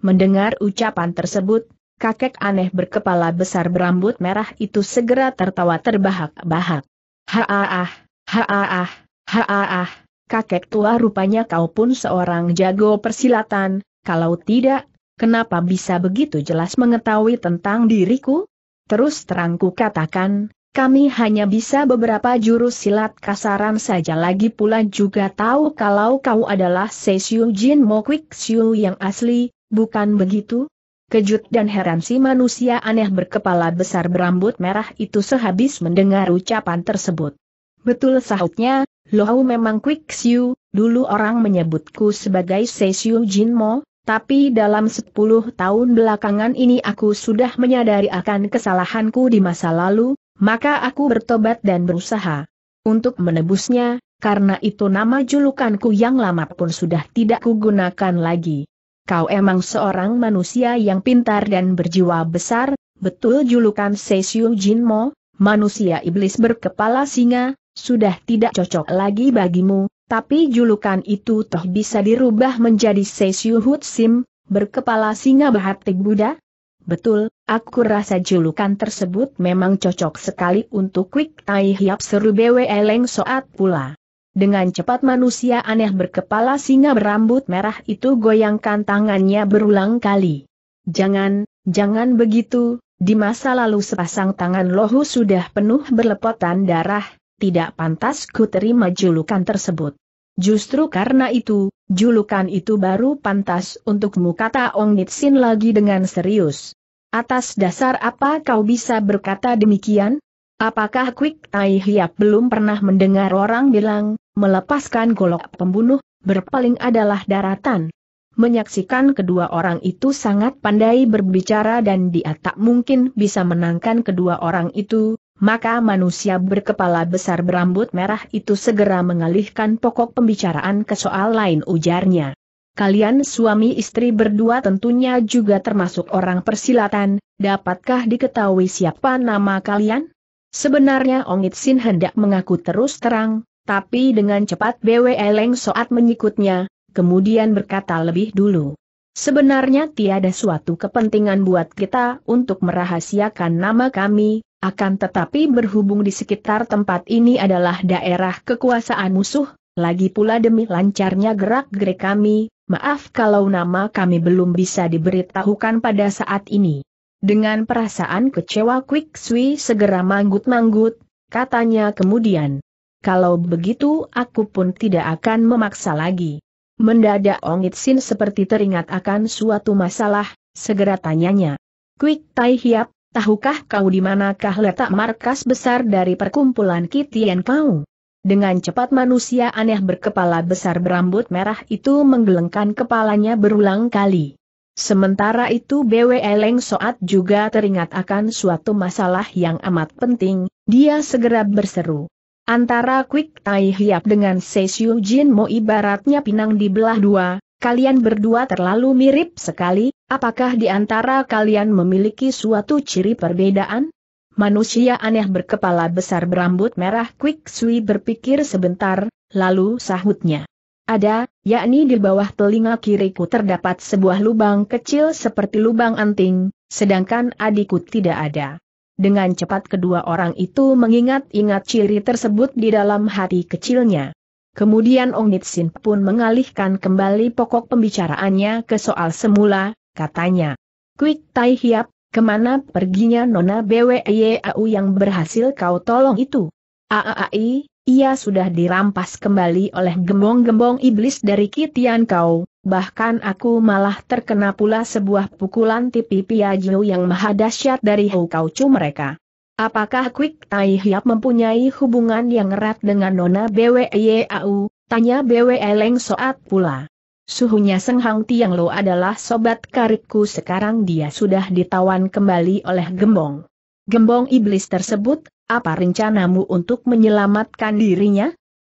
Mendengar ucapan tersebut, kakek aneh berkepala besar berambut merah itu segera tertawa terbahak-bahak. Haaah, haaah, haaah, kakek tua rupanya kau pun seorang jago persilatan, kalau tidak, kenapa bisa begitu jelas mengetahui tentang diriku? Terus terangku katakan, kami hanya bisa beberapa jurus silat kasaran saja lagi pula juga tahu kalau kau adalah Seisyu Jin Mo Mokwik Siu yang asli, bukan begitu? Kejut dan heran si manusia aneh berkepala besar berambut merah itu sehabis mendengar ucapan tersebut. Betul sahutnya, Lohau memang Quick Siu, dulu orang menyebutku sebagai Jin Mo, tapi dalam 10 tahun belakangan ini aku sudah menyadari akan kesalahanku di masa lalu, maka aku bertobat dan berusaha untuk menebusnya, karena itu nama julukanku yang lama pun sudah tidak kugunakan lagi kau emang seorang manusia yang pintar dan berjiwa besar, betul julukan Seisiu Jinmo, manusia iblis berkepala singa, sudah tidak cocok lagi bagimu, tapi julukan itu toh bisa dirubah menjadi Seisiu Hutsim, berkepala singa berhati Buddha? Betul, aku rasa julukan tersebut memang cocok sekali untuk Quick Tai Hiap seru Bwe Eleng Soat pula. Dengan cepat manusia aneh berkepala singa berambut merah itu goyangkan tangannya berulang kali. Jangan, jangan begitu, di masa lalu sepasang tangan lohu sudah penuh berlepotan darah, tidak pantas ku terima julukan tersebut. Justru karena itu, julukan itu baru pantas untukmu kata Ong Nitsin lagi dengan serius. Atas dasar apa kau bisa berkata demikian? Apakah Quick Tai Hiap belum pernah mendengar orang bilang, melepaskan golok pembunuh, berpaling adalah daratan. Menyaksikan kedua orang itu sangat pandai berbicara dan dia tak mungkin bisa menangkan kedua orang itu, maka manusia berkepala besar berambut merah itu segera mengalihkan pokok pembicaraan ke soal lain ujarnya. Kalian suami istri berdua tentunya juga termasuk orang persilatan, dapatkah diketahui siapa nama kalian? Sebenarnya Ongit Sin hendak mengaku terus terang, tapi dengan cepat BW Eleng Soat menyikutnya, kemudian berkata lebih dulu. Sebenarnya tiada suatu kepentingan buat kita untuk merahasiakan nama kami, akan tetapi berhubung di sekitar tempat ini adalah daerah kekuasaan musuh, lagi pula demi lancarnya gerak-gerik kami, maaf kalau nama kami belum bisa diberitahukan pada saat ini. Dengan perasaan kecewa Quick Sui segera manggut-manggut, katanya kemudian. Kalau begitu aku pun tidak akan memaksa lagi. Mendadak Ong Itsin seperti teringat akan suatu masalah, segera tanyanya. Quick Tai Hiap, tahukah kau di manakah letak markas besar dari perkumpulan Kitian Kau? Dengan cepat manusia aneh berkepala besar berambut merah itu menggelengkan kepalanya berulang kali. Sementara itu BW Eleng Soat juga teringat akan suatu masalah yang amat penting, dia segera berseru. Antara Quick Tai Hiap dengan Seishu Jin Mo ibaratnya pinang dibelah dua, kalian berdua terlalu mirip sekali, apakah di antara kalian memiliki suatu ciri perbedaan? Manusia aneh berkepala besar berambut merah Quick Sui berpikir sebentar, lalu sahutnya. Ada, yakni di bawah telinga kiriku terdapat sebuah lubang kecil seperti lubang anting, sedangkan adikku tidak ada. Dengan cepat kedua orang itu mengingat-ingat ciri tersebut di dalam hati kecilnya. Kemudian Ong Nitsin pun mengalihkan kembali pokok pembicaraannya ke soal semula, katanya. Quick Tai Hiap, kemana perginya Nona Au yang berhasil kau tolong itu? Aaai, ia sudah dirampas kembali oleh gembong-gembong iblis dari Kitian kau, bahkan aku malah terkena pula sebuah pukulan tipi piaju yang maha dahsyat dari Hukaucu mereka. Apakah Quick Tai Hiap mempunyai hubungan yang erat dengan Nona Yau? Tanya BW Leng Soat pula. Suhunya Seng Hang Tiang Lo adalah sobat karibku sekarang dia sudah ditawan kembali oleh Gembong. Gembong iblis tersebut, apa rencanamu untuk menyelamatkan dirinya?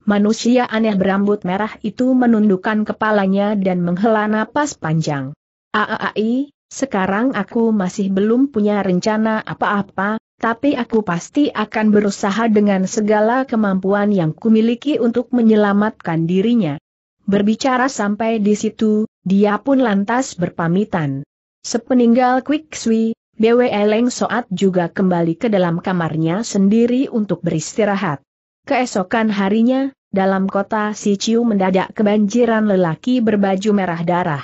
manusia aneh berambut merah itu menundukkan kepalanya dan menghela napas panjang. Aai, sekarang aku masih belum punya rencana apa-apa, tapi aku pasti akan berusaha dengan segala kemampuan yang kumiliki untuk menyelamatkan dirinya. Berbicara sampai di situ, dia pun lantas berpamitan. Sepeninggal Quick Sui, Bw Leng Soat juga kembali ke dalam kamarnya sendiri untuk beristirahat. Keesokan harinya, dalam kota si Siciu mendadak kebanjiran lelaki berbaju merah darah.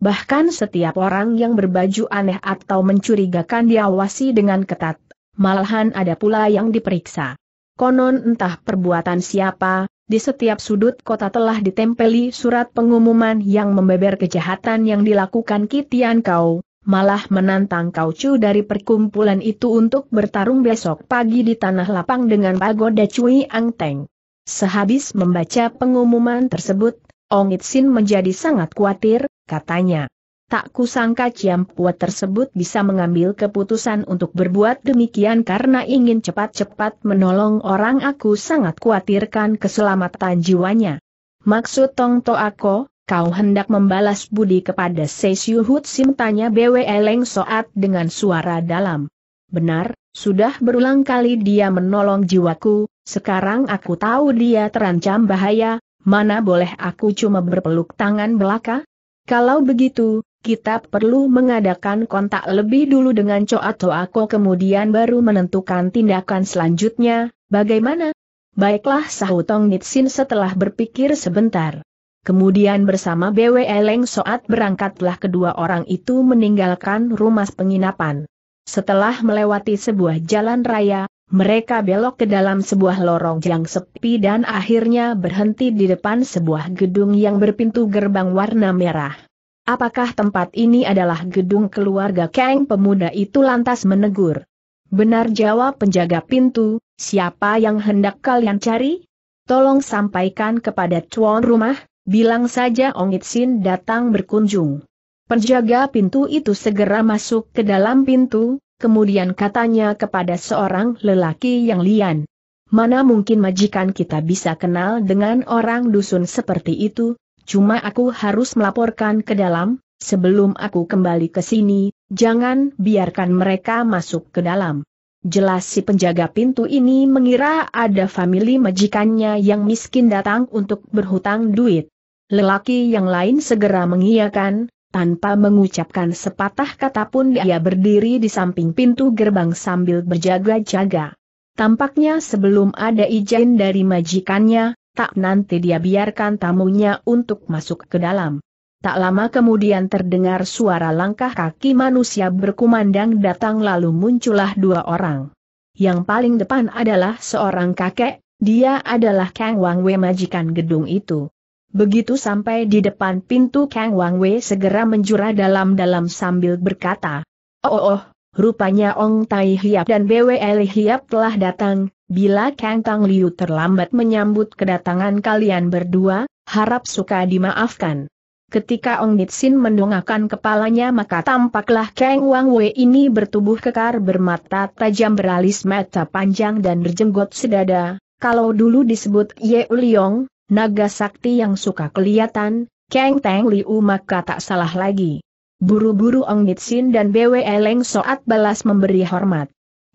Bahkan setiap orang yang berbaju aneh atau mencurigakan diawasi dengan ketat. Malahan ada pula yang diperiksa. Konon entah perbuatan siapa, di setiap sudut kota telah ditempeli surat pengumuman yang membeber kejahatan yang dilakukan Kitian Kau, malah menantang Kau Chu dari perkumpulan itu untuk bertarung besok pagi di tanah lapang dengan pagoda Cui Teng. Sehabis membaca pengumuman tersebut, Ong Itsin menjadi sangat khawatir, katanya. Tak kusangka Ciam Pua tersebut bisa mengambil keputusan untuk berbuat demikian karena ingin cepat-cepat menolong orang aku sangat khawatirkan keselamatan jiwanya. Maksud Tong To Ako, kau hendak membalas budi kepada Seisiu Hut Sim tanya BW Eleng Soat dengan suara dalam. Benar, sudah berulang kali dia menolong jiwaku, sekarang aku tahu dia terancam bahaya, mana boleh aku cuma berpeluk tangan belaka? Kalau begitu, kita perlu mengadakan kontak lebih dulu dengan Coa aku kemudian baru menentukan tindakan selanjutnya, bagaimana? Baiklah Sahutong Nitsin setelah berpikir sebentar. Kemudian bersama BW Eleng Soat berangkatlah kedua orang itu meninggalkan rumah penginapan. Setelah melewati sebuah jalan raya, mereka belok ke dalam sebuah lorong yang sepi dan akhirnya berhenti di depan sebuah gedung yang berpintu gerbang warna merah. Apakah tempat ini adalah gedung keluarga Kang pemuda itu lantas menegur. Benar jawab penjaga pintu, siapa yang hendak kalian cari? Tolong sampaikan kepada tuan rumah, bilang saja Ong Itsin datang berkunjung. Penjaga pintu itu segera masuk ke dalam pintu, kemudian katanya kepada seorang lelaki yang lian. Mana mungkin majikan kita bisa kenal dengan orang dusun seperti itu, cuma aku harus melaporkan ke dalam, sebelum aku kembali ke sini, jangan biarkan mereka masuk ke dalam. Jelas si penjaga pintu ini mengira ada famili majikannya yang miskin datang untuk berhutang duit. Lelaki yang lain segera mengiyakan, tanpa mengucapkan sepatah kata pun dia berdiri di samping pintu gerbang sambil berjaga-jaga. Tampaknya sebelum ada izin dari majikannya, tak nanti dia biarkan tamunya untuk masuk ke dalam. Tak lama kemudian terdengar suara langkah kaki manusia berkumandang datang lalu muncullah dua orang. Yang paling depan adalah seorang kakek, dia adalah Kang Wang Wei majikan gedung itu. Begitu sampai di depan pintu Kang Wang Wei segera menjura dalam-dalam sambil berkata, Oh oh oh, rupanya Ong Tai Hiap dan BWL Hiap telah datang, bila Kang Tang Liu terlambat menyambut kedatangan kalian berdua, harap suka dimaafkan. Ketika Ong Nitsin mendongakkan kepalanya maka tampaklah Kang Wang Wei ini bertubuh kekar bermata tajam beralis mata panjang dan berjenggot sedada. Kalau dulu disebut Ye Uliong, naga sakti yang suka kelihatan, Kang Teng Liu maka tak salah lagi. Buru-buru Ong Nitsin dan Bwe Leng Soat balas memberi hormat.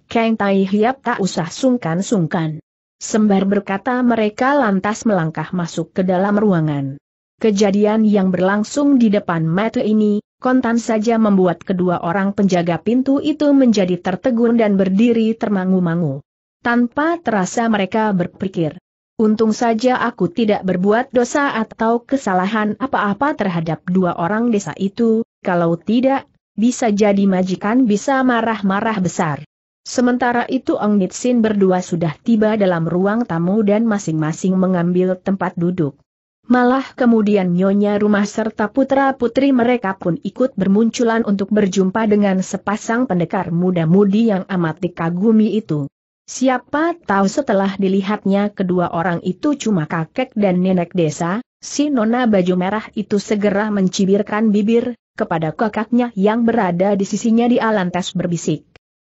Kang Tai Hiap tak usah sungkan-sungkan. Sembar berkata mereka lantas melangkah masuk ke dalam ruangan. Kejadian yang berlangsung di depan mata ini, kontan saja membuat kedua orang penjaga pintu itu menjadi tertegun dan berdiri termangu-mangu. Tanpa terasa mereka berpikir, Untung saja aku tidak berbuat dosa atau kesalahan apa-apa terhadap dua orang desa itu, kalau tidak, bisa jadi majikan bisa marah-marah besar. Sementara itu Ong Nitsin berdua sudah tiba dalam ruang tamu dan masing-masing mengambil tempat duduk. Malah kemudian nyonya rumah serta putra-putri mereka pun ikut bermunculan untuk berjumpa dengan sepasang pendekar muda-mudi yang amat dikagumi itu. Siapa tahu setelah dilihatnya kedua orang itu cuma kakek dan nenek desa, si nona baju merah itu segera mencibirkan bibir, kepada kakaknya yang berada di sisinya di alantes berbisik.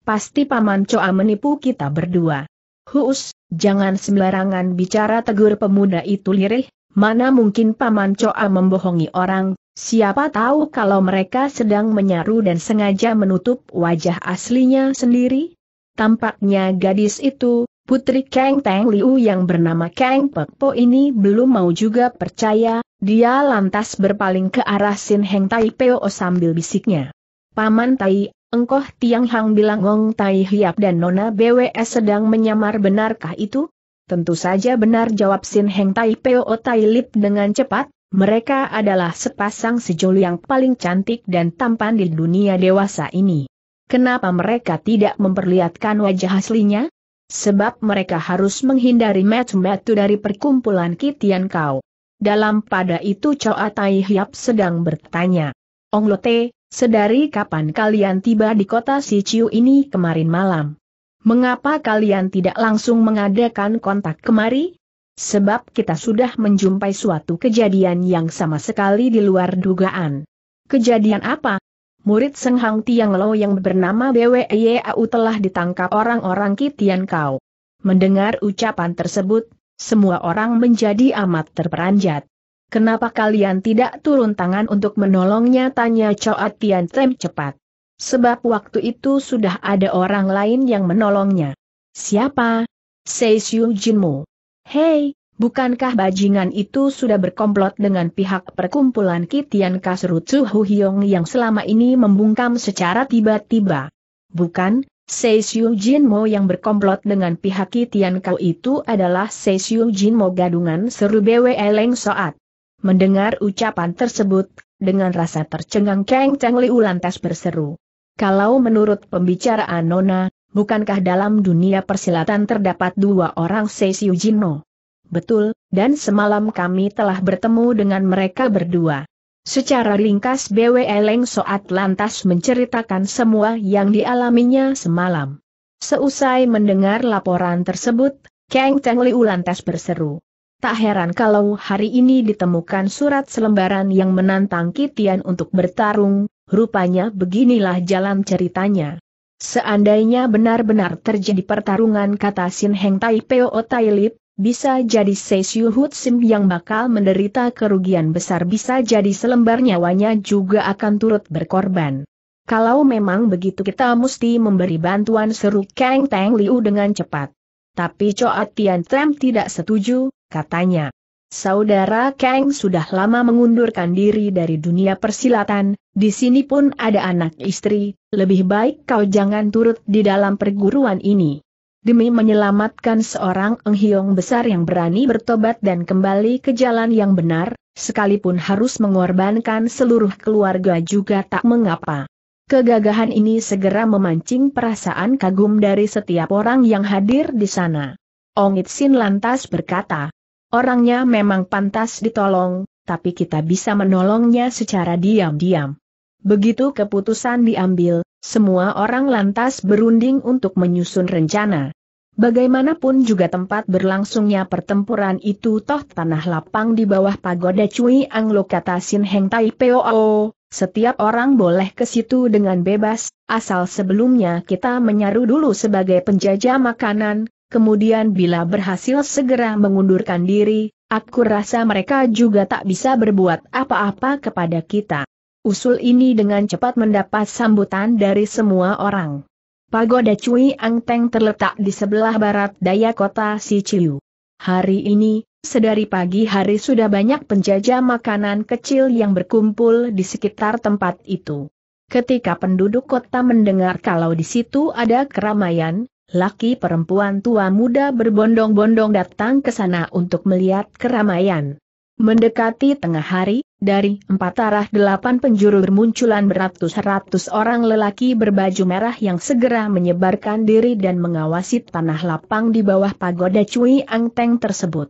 Pasti Paman Coa menipu kita berdua. Hus, jangan sembarangan bicara tegur pemuda itu lirih, mana mungkin Paman Coa membohongi orang, siapa tahu kalau mereka sedang menyaru dan sengaja menutup wajah aslinya sendiri? Tampaknya gadis itu, putri Kang Teng Liu yang bernama Kang Pek Po ini belum mau juga percaya, dia lantas berpaling ke arah Sin Heng Tai Peo sambil bisiknya. Paman Tai, engkoh Tiang Hang bilang Ngong Tai Hiap dan Nona BWS sedang menyamar benarkah itu? Tentu saja benar jawab Sin Heng Tai Peo Tai Lip dengan cepat, mereka adalah sepasang sejoli yang paling cantik dan tampan di dunia dewasa ini. Kenapa mereka tidak memperlihatkan wajah aslinya? Sebab mereka harus menghindari metu-metu dari perkumpulan Kitian Kau. Dalam pada itu Chow Atai Hiap sedang bertanya. Ong Lote, sedari kapan kalian tiba di kota Siciu ini kemarin malam? Mengapa kalian tidak langsung mengadakan kontak kemari? Sebab kita sudah menjumpai suatu kejadian yang sama sekali di luar dugaan. Kejadian apa? murid Seng Hang Tiang Lo yang bernama BWEAU telah ditangkap orang-orang Kitian Kau. Mendengar ucapan tersebut, semua orang menjadi amat terperanjat. Kenapa kalian tidak turun tangan untuk menolongnya? Tanya Coat Tian Tem cepat. Sebab waktu itu sudah ada orang lain yang menolongnya. Siapa? Sei Jinmu. Hei, Bukankah bajingan itu sudah berkomplot dengan pihak perkumpulan Kitian Kasrutsu Chu yang selama ini membungkam secara tiba-tiba? Bukan, Sei Siu Jin yang berkomplot dengan pihak Kitian Kau itu adalah Sei Siu Jin gadungan seru Bwe Leng Soat. Mendengar ucapan tersebut, dengan rasa tercengang Kang Cheng Liu lantas berseru. Kalau menurut pembicaraan Nona, bukankah dalam dunia persilatan terdapat dua orang Sei Siu Jin Betul, dan semalam kami telah bertemu dengan mereka berdua. Secara ringkas BW Leng Soat lantas menceritakan semua yang dialaminya semalam. Seusai mendengar laporan tersebut, Kang Teng Liu lantas berseru. Tak heran kalau hari ini ditemukan surat selembaran yang menantang Kitian untuk bertarung, rupanya beginilah jalan ceritanya. Seandainya benar-benar terjadi pertarungan kata Sin Heng Tai Peo Tai Lip, bisa jadi Seishu Hutsim yang bakal menderita kerugian besar bisa jadi selembar nyawanya juga akan turut berkorban. Kalau memang begitu kita mesti memberi bantuan seru Kang Teng Liu dengan cepat. Tapi Choa Tian Tram tidak setuju, katanya. Saudara Kang sudah lama mengundurkan diri dari dunia persilatan, di sini pun ada anak istri, lebih baik kau jangan turut di dalam perguruan ini demi menyelamatkan seorang enghiong besar yang berani bertobat dan kembali ke jalan yang benar, sekalipun harus mengorbankan seluruh keluarga juga tak mengapa. Kegagahan ini segera memancing perasaan kagum dari setiap orang yang hadir di sana. Ong Itsin lantas berkata, orangnya memang pantas ditolong, tapi kita bisa menolongnya secara diam-diam. Begitu keputusan diambil, semua orang lantas berunding untuk menyusun rencana. Bagaimanapun juga tempat berlangsungnya pertempuran itu toh tanah lapang di bawah pagoda Cui Anglo kata Sin Heng Tai Poo, setiap orang boleh ke situ dengan bebas, asal sebelumnya kita menyaru dulu sebagai penjajah makanan, kemudian bila berhasil segera mengundurkan diri, aku rasa mereka juga tak bisa berbuat apa-apa kepada kita. Usul ini dengan cepat mendapat sambutan dari semua orang. Pagoda Cui Angteng terletak di sebelah barat daya kota Siciu. Hari ini, sedari pagi hari sudah banyak penjajah makanan kecil yang berkumpul di sekitar tempat itu. Ketika penduduk kota mendengar kalau di situ ada keramaian, laki perempuan tua muda berbondong-bondong datang ke sana untuk melihat keramaian. Mendekati tengah hari, dari empat arah delapan penjuru bermunculan beratus-ratus orang lelaki berbaju merah yang segera menyebarkan diri dan mengawasi tanah lapang di bawah pagoda Cui Angteng tersebut.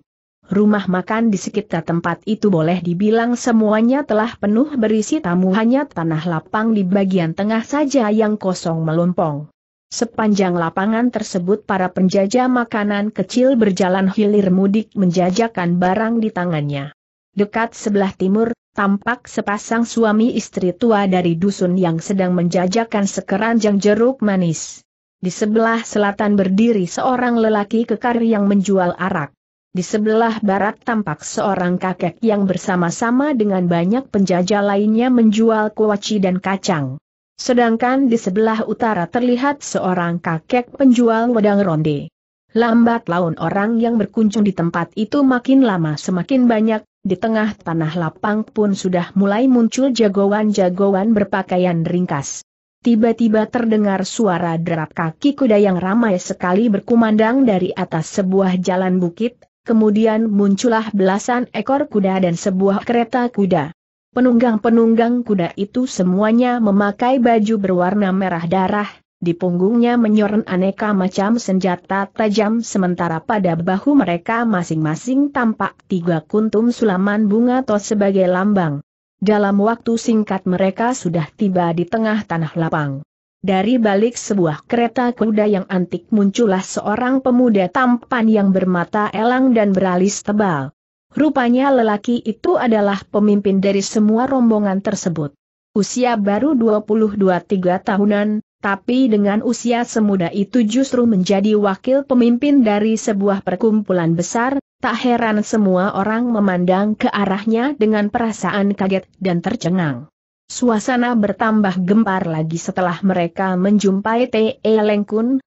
Rumah makan di sekitar tempat itu boleh dibilang semuanya telah penuh berisi tamu hanya tanah lapang di bagian tengah saja yang kosong melompong. Sepanjang lapangan tersebut para penjajah makanan kecil berjalan hilir mudik menjajakan barang di tangannya. Dekat sebelah timur, tampak sepasang suami istri tua dari dusun yang sedang menjajakan sekeranjang jeruk manis. Di sebelah selatan berdiri seorang lelaki kekar yang menjual arak. Di sebelah barat tampak seorang kakek yang bersama-sama dengan banyak penjajah lainnya menjual kuaci dan kacang. Sedangkan di sebelah utara terlihat seorang kakek penjual wedang ronde. Lambat laun orang yang berkunjung di tempat itu makin lama semakin banyak, di tengah tanah lapang pun sudah mulai muncul jagoan-jagoan berpakaian ringkas. Tiba-tiba terdengar suara derap kaki kuda yang ramai sekali berkumandang dari atas sebuah jalan bukit, kemudian muncullah belasan ekor kuda dan sebuah kereta kuda. Penunggang-penunggang kuda itu semuanya memakai baju berwarna merah darah, di punggungnya menyorot aneka macam senjata tajam sementara pada bahu mereka masing-masing tampak tiga kuntum sulaman bunga tos sebagai lambang. Dalam waktu singkat mereka sudah tiba di tengah tanah lapang. Dari balik sebuah kereta kuda yang antik muncullah seorang pemuda tampan yang bermata elang dan beralis tebal. Rupanya lelaki itu adalah pemimpin dari semua rombongan tersebut. Usia baru 22-3 tahunan, tapi dengan usia semuda itu justru menjadi wakil pemimpin dari sebuah perkumpulan besar, tak heran semua orang memandang ke arahnya dengan perasaan kaget dan tercengang. Suasana bertambah gempar lagi setelah mereka menjumpai T.E. Lengkun,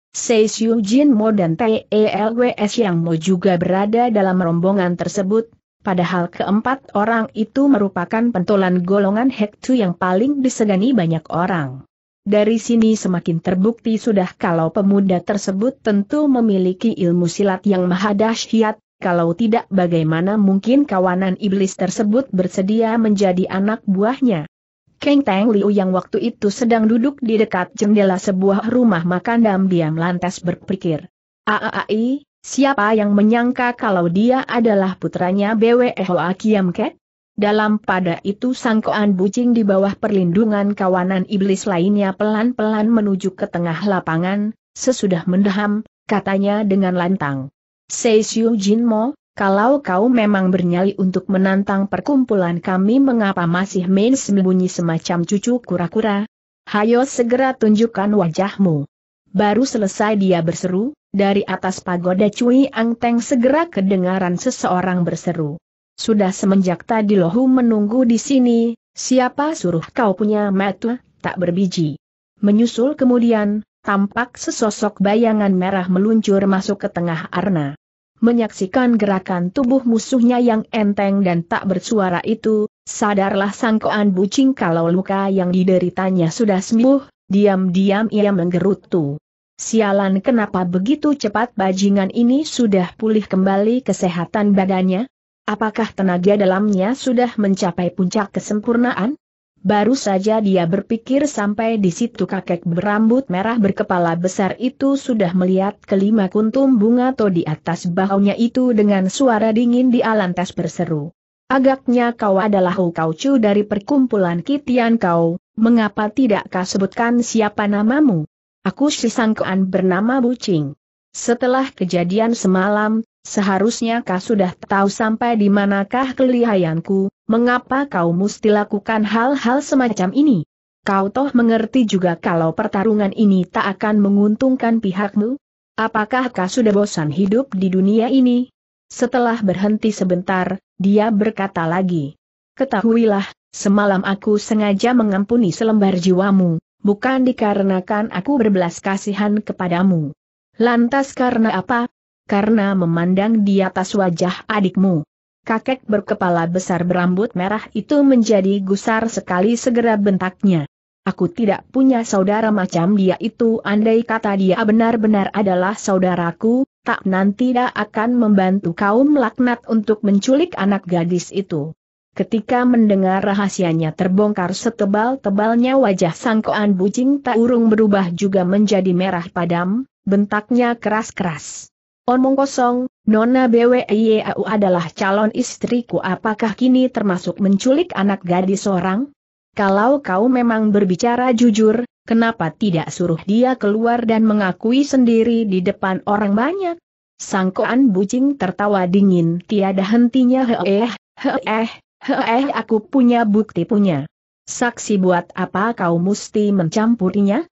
Jin Mo dan T.E. LWS yang Mo juga berada dalam rombongan tersebut, padahal keempat orang itu merupakan pentolan golongan Hektu yang paling disegani banyak orang. Dari sini semakin terbukti sudah kalau pemuda tersebut tentu memiliki ilmu silat yang maha dahsyat, kalau tidak bagaimana mungkin kawanan iblis tersebut bersedia menjadi anak buahnya. Keng Teng Liu yang waktu itu sedang duduk di dekat jendela sebuah rumah makan dan diam lantas berpikir. Aaai, siapa yang menyangka kalau dia adalah putranya Bwe Hoa Kiam Kek? Dalam pada itu sangkoan bucing di bawah perlindungan kawanan iblis lainnya pelan-pelan menuju ke tengah lapangan, sesudah mendaham, katanya dengan lantang. Jin Mo, kalau kau memang bernyali untuk menantang perkumpulan kami mengapa masih main sembunyi semacam cucu kura-kura? Hayo segera tunjukkan wajahmu. Baru selesai dia berseru, dari atas pagoda Cui Ang Teng segera kedengaran seseorang berseru. Sudah semenjak tadi lohu menunggu di sini, siapa suruh kau punya metu, tak berbiji. Menyusul kemudian, tampak sesosok bayangan merah meluncur masuk ke tengah arna. Menyaksikan gerakan tubuh musuhnya yang enteng dan tak bersuara itu, sadarlah sangkoan bucing kalau luka yang dideritanya sudah sembuh, diam-diam ia menggerutu. Sialan kenapa begitu cepat bajingan ini sudah pulih kembali kesehatan badannya? Apakah tenaga dalamnya sudah mencapai puncak kesempurnaan? Baru saja dia berpikir sampai di situ kakek berambut merah berkepala besar itu sudah melihat kelima kuntum bunga to di atas bahunya itu dengan suara dingin di alantas berseru. Agaknya kau adalah Hukaucu dari perkumpulan Kitian kau, mengapa tidak kau sebutkan siapa namamu? Aku si sangkaan bernama Bucing. Setelah kejadian semalam, Seharusnya kau sudah tahu sampai di manakah kelihayanku, mengapa kau mesti lakukan hal-hal semacam ini? Kau toh mengerti juga kalau pertarungan ini tak akan menguntungkan pihakmu? Apakah kau sudah bosan hidup di dunia ini? Setelah berhenti sebentar, dia berkata lagi. Ketahuilah, semalam aku sengaja mengampuni selembar jiwamu, bukan dikarenakan aku berbelas kasihan kepadamu. Lantas karena apa? karena memandang di atas wajah adikmu. Kakek berkepala besar berambut merah itu menjadi gusar sekali segera bentaknya. Aku tidak punya saudara macam dia itu andai kata dia benar-benar adalah saudaraku, tak nanti dia akan membantu kaum laknat untuk menculik anak gadis itu. Ketika mendengar rahasianya terbongkar setebal-tebalnya wajah sangkoan bucing tak urung berubah juga menjadi merah padam, bentaknya keras-keras. Omong kosong, Nona BWIAU adalah calon istriku apakah kini termasuk menculik anak gadis orang? Kalau kau memang berbicara jujur, kenapa tidak suruh dia keluar dan mengakui sendiri di depan orang banyak? Sangkoan bucing tertawa dingin tiada hentinya heeh, heeh, heeh aku punya bukti punya. Saksi buat apa kau mesti mencampurinya?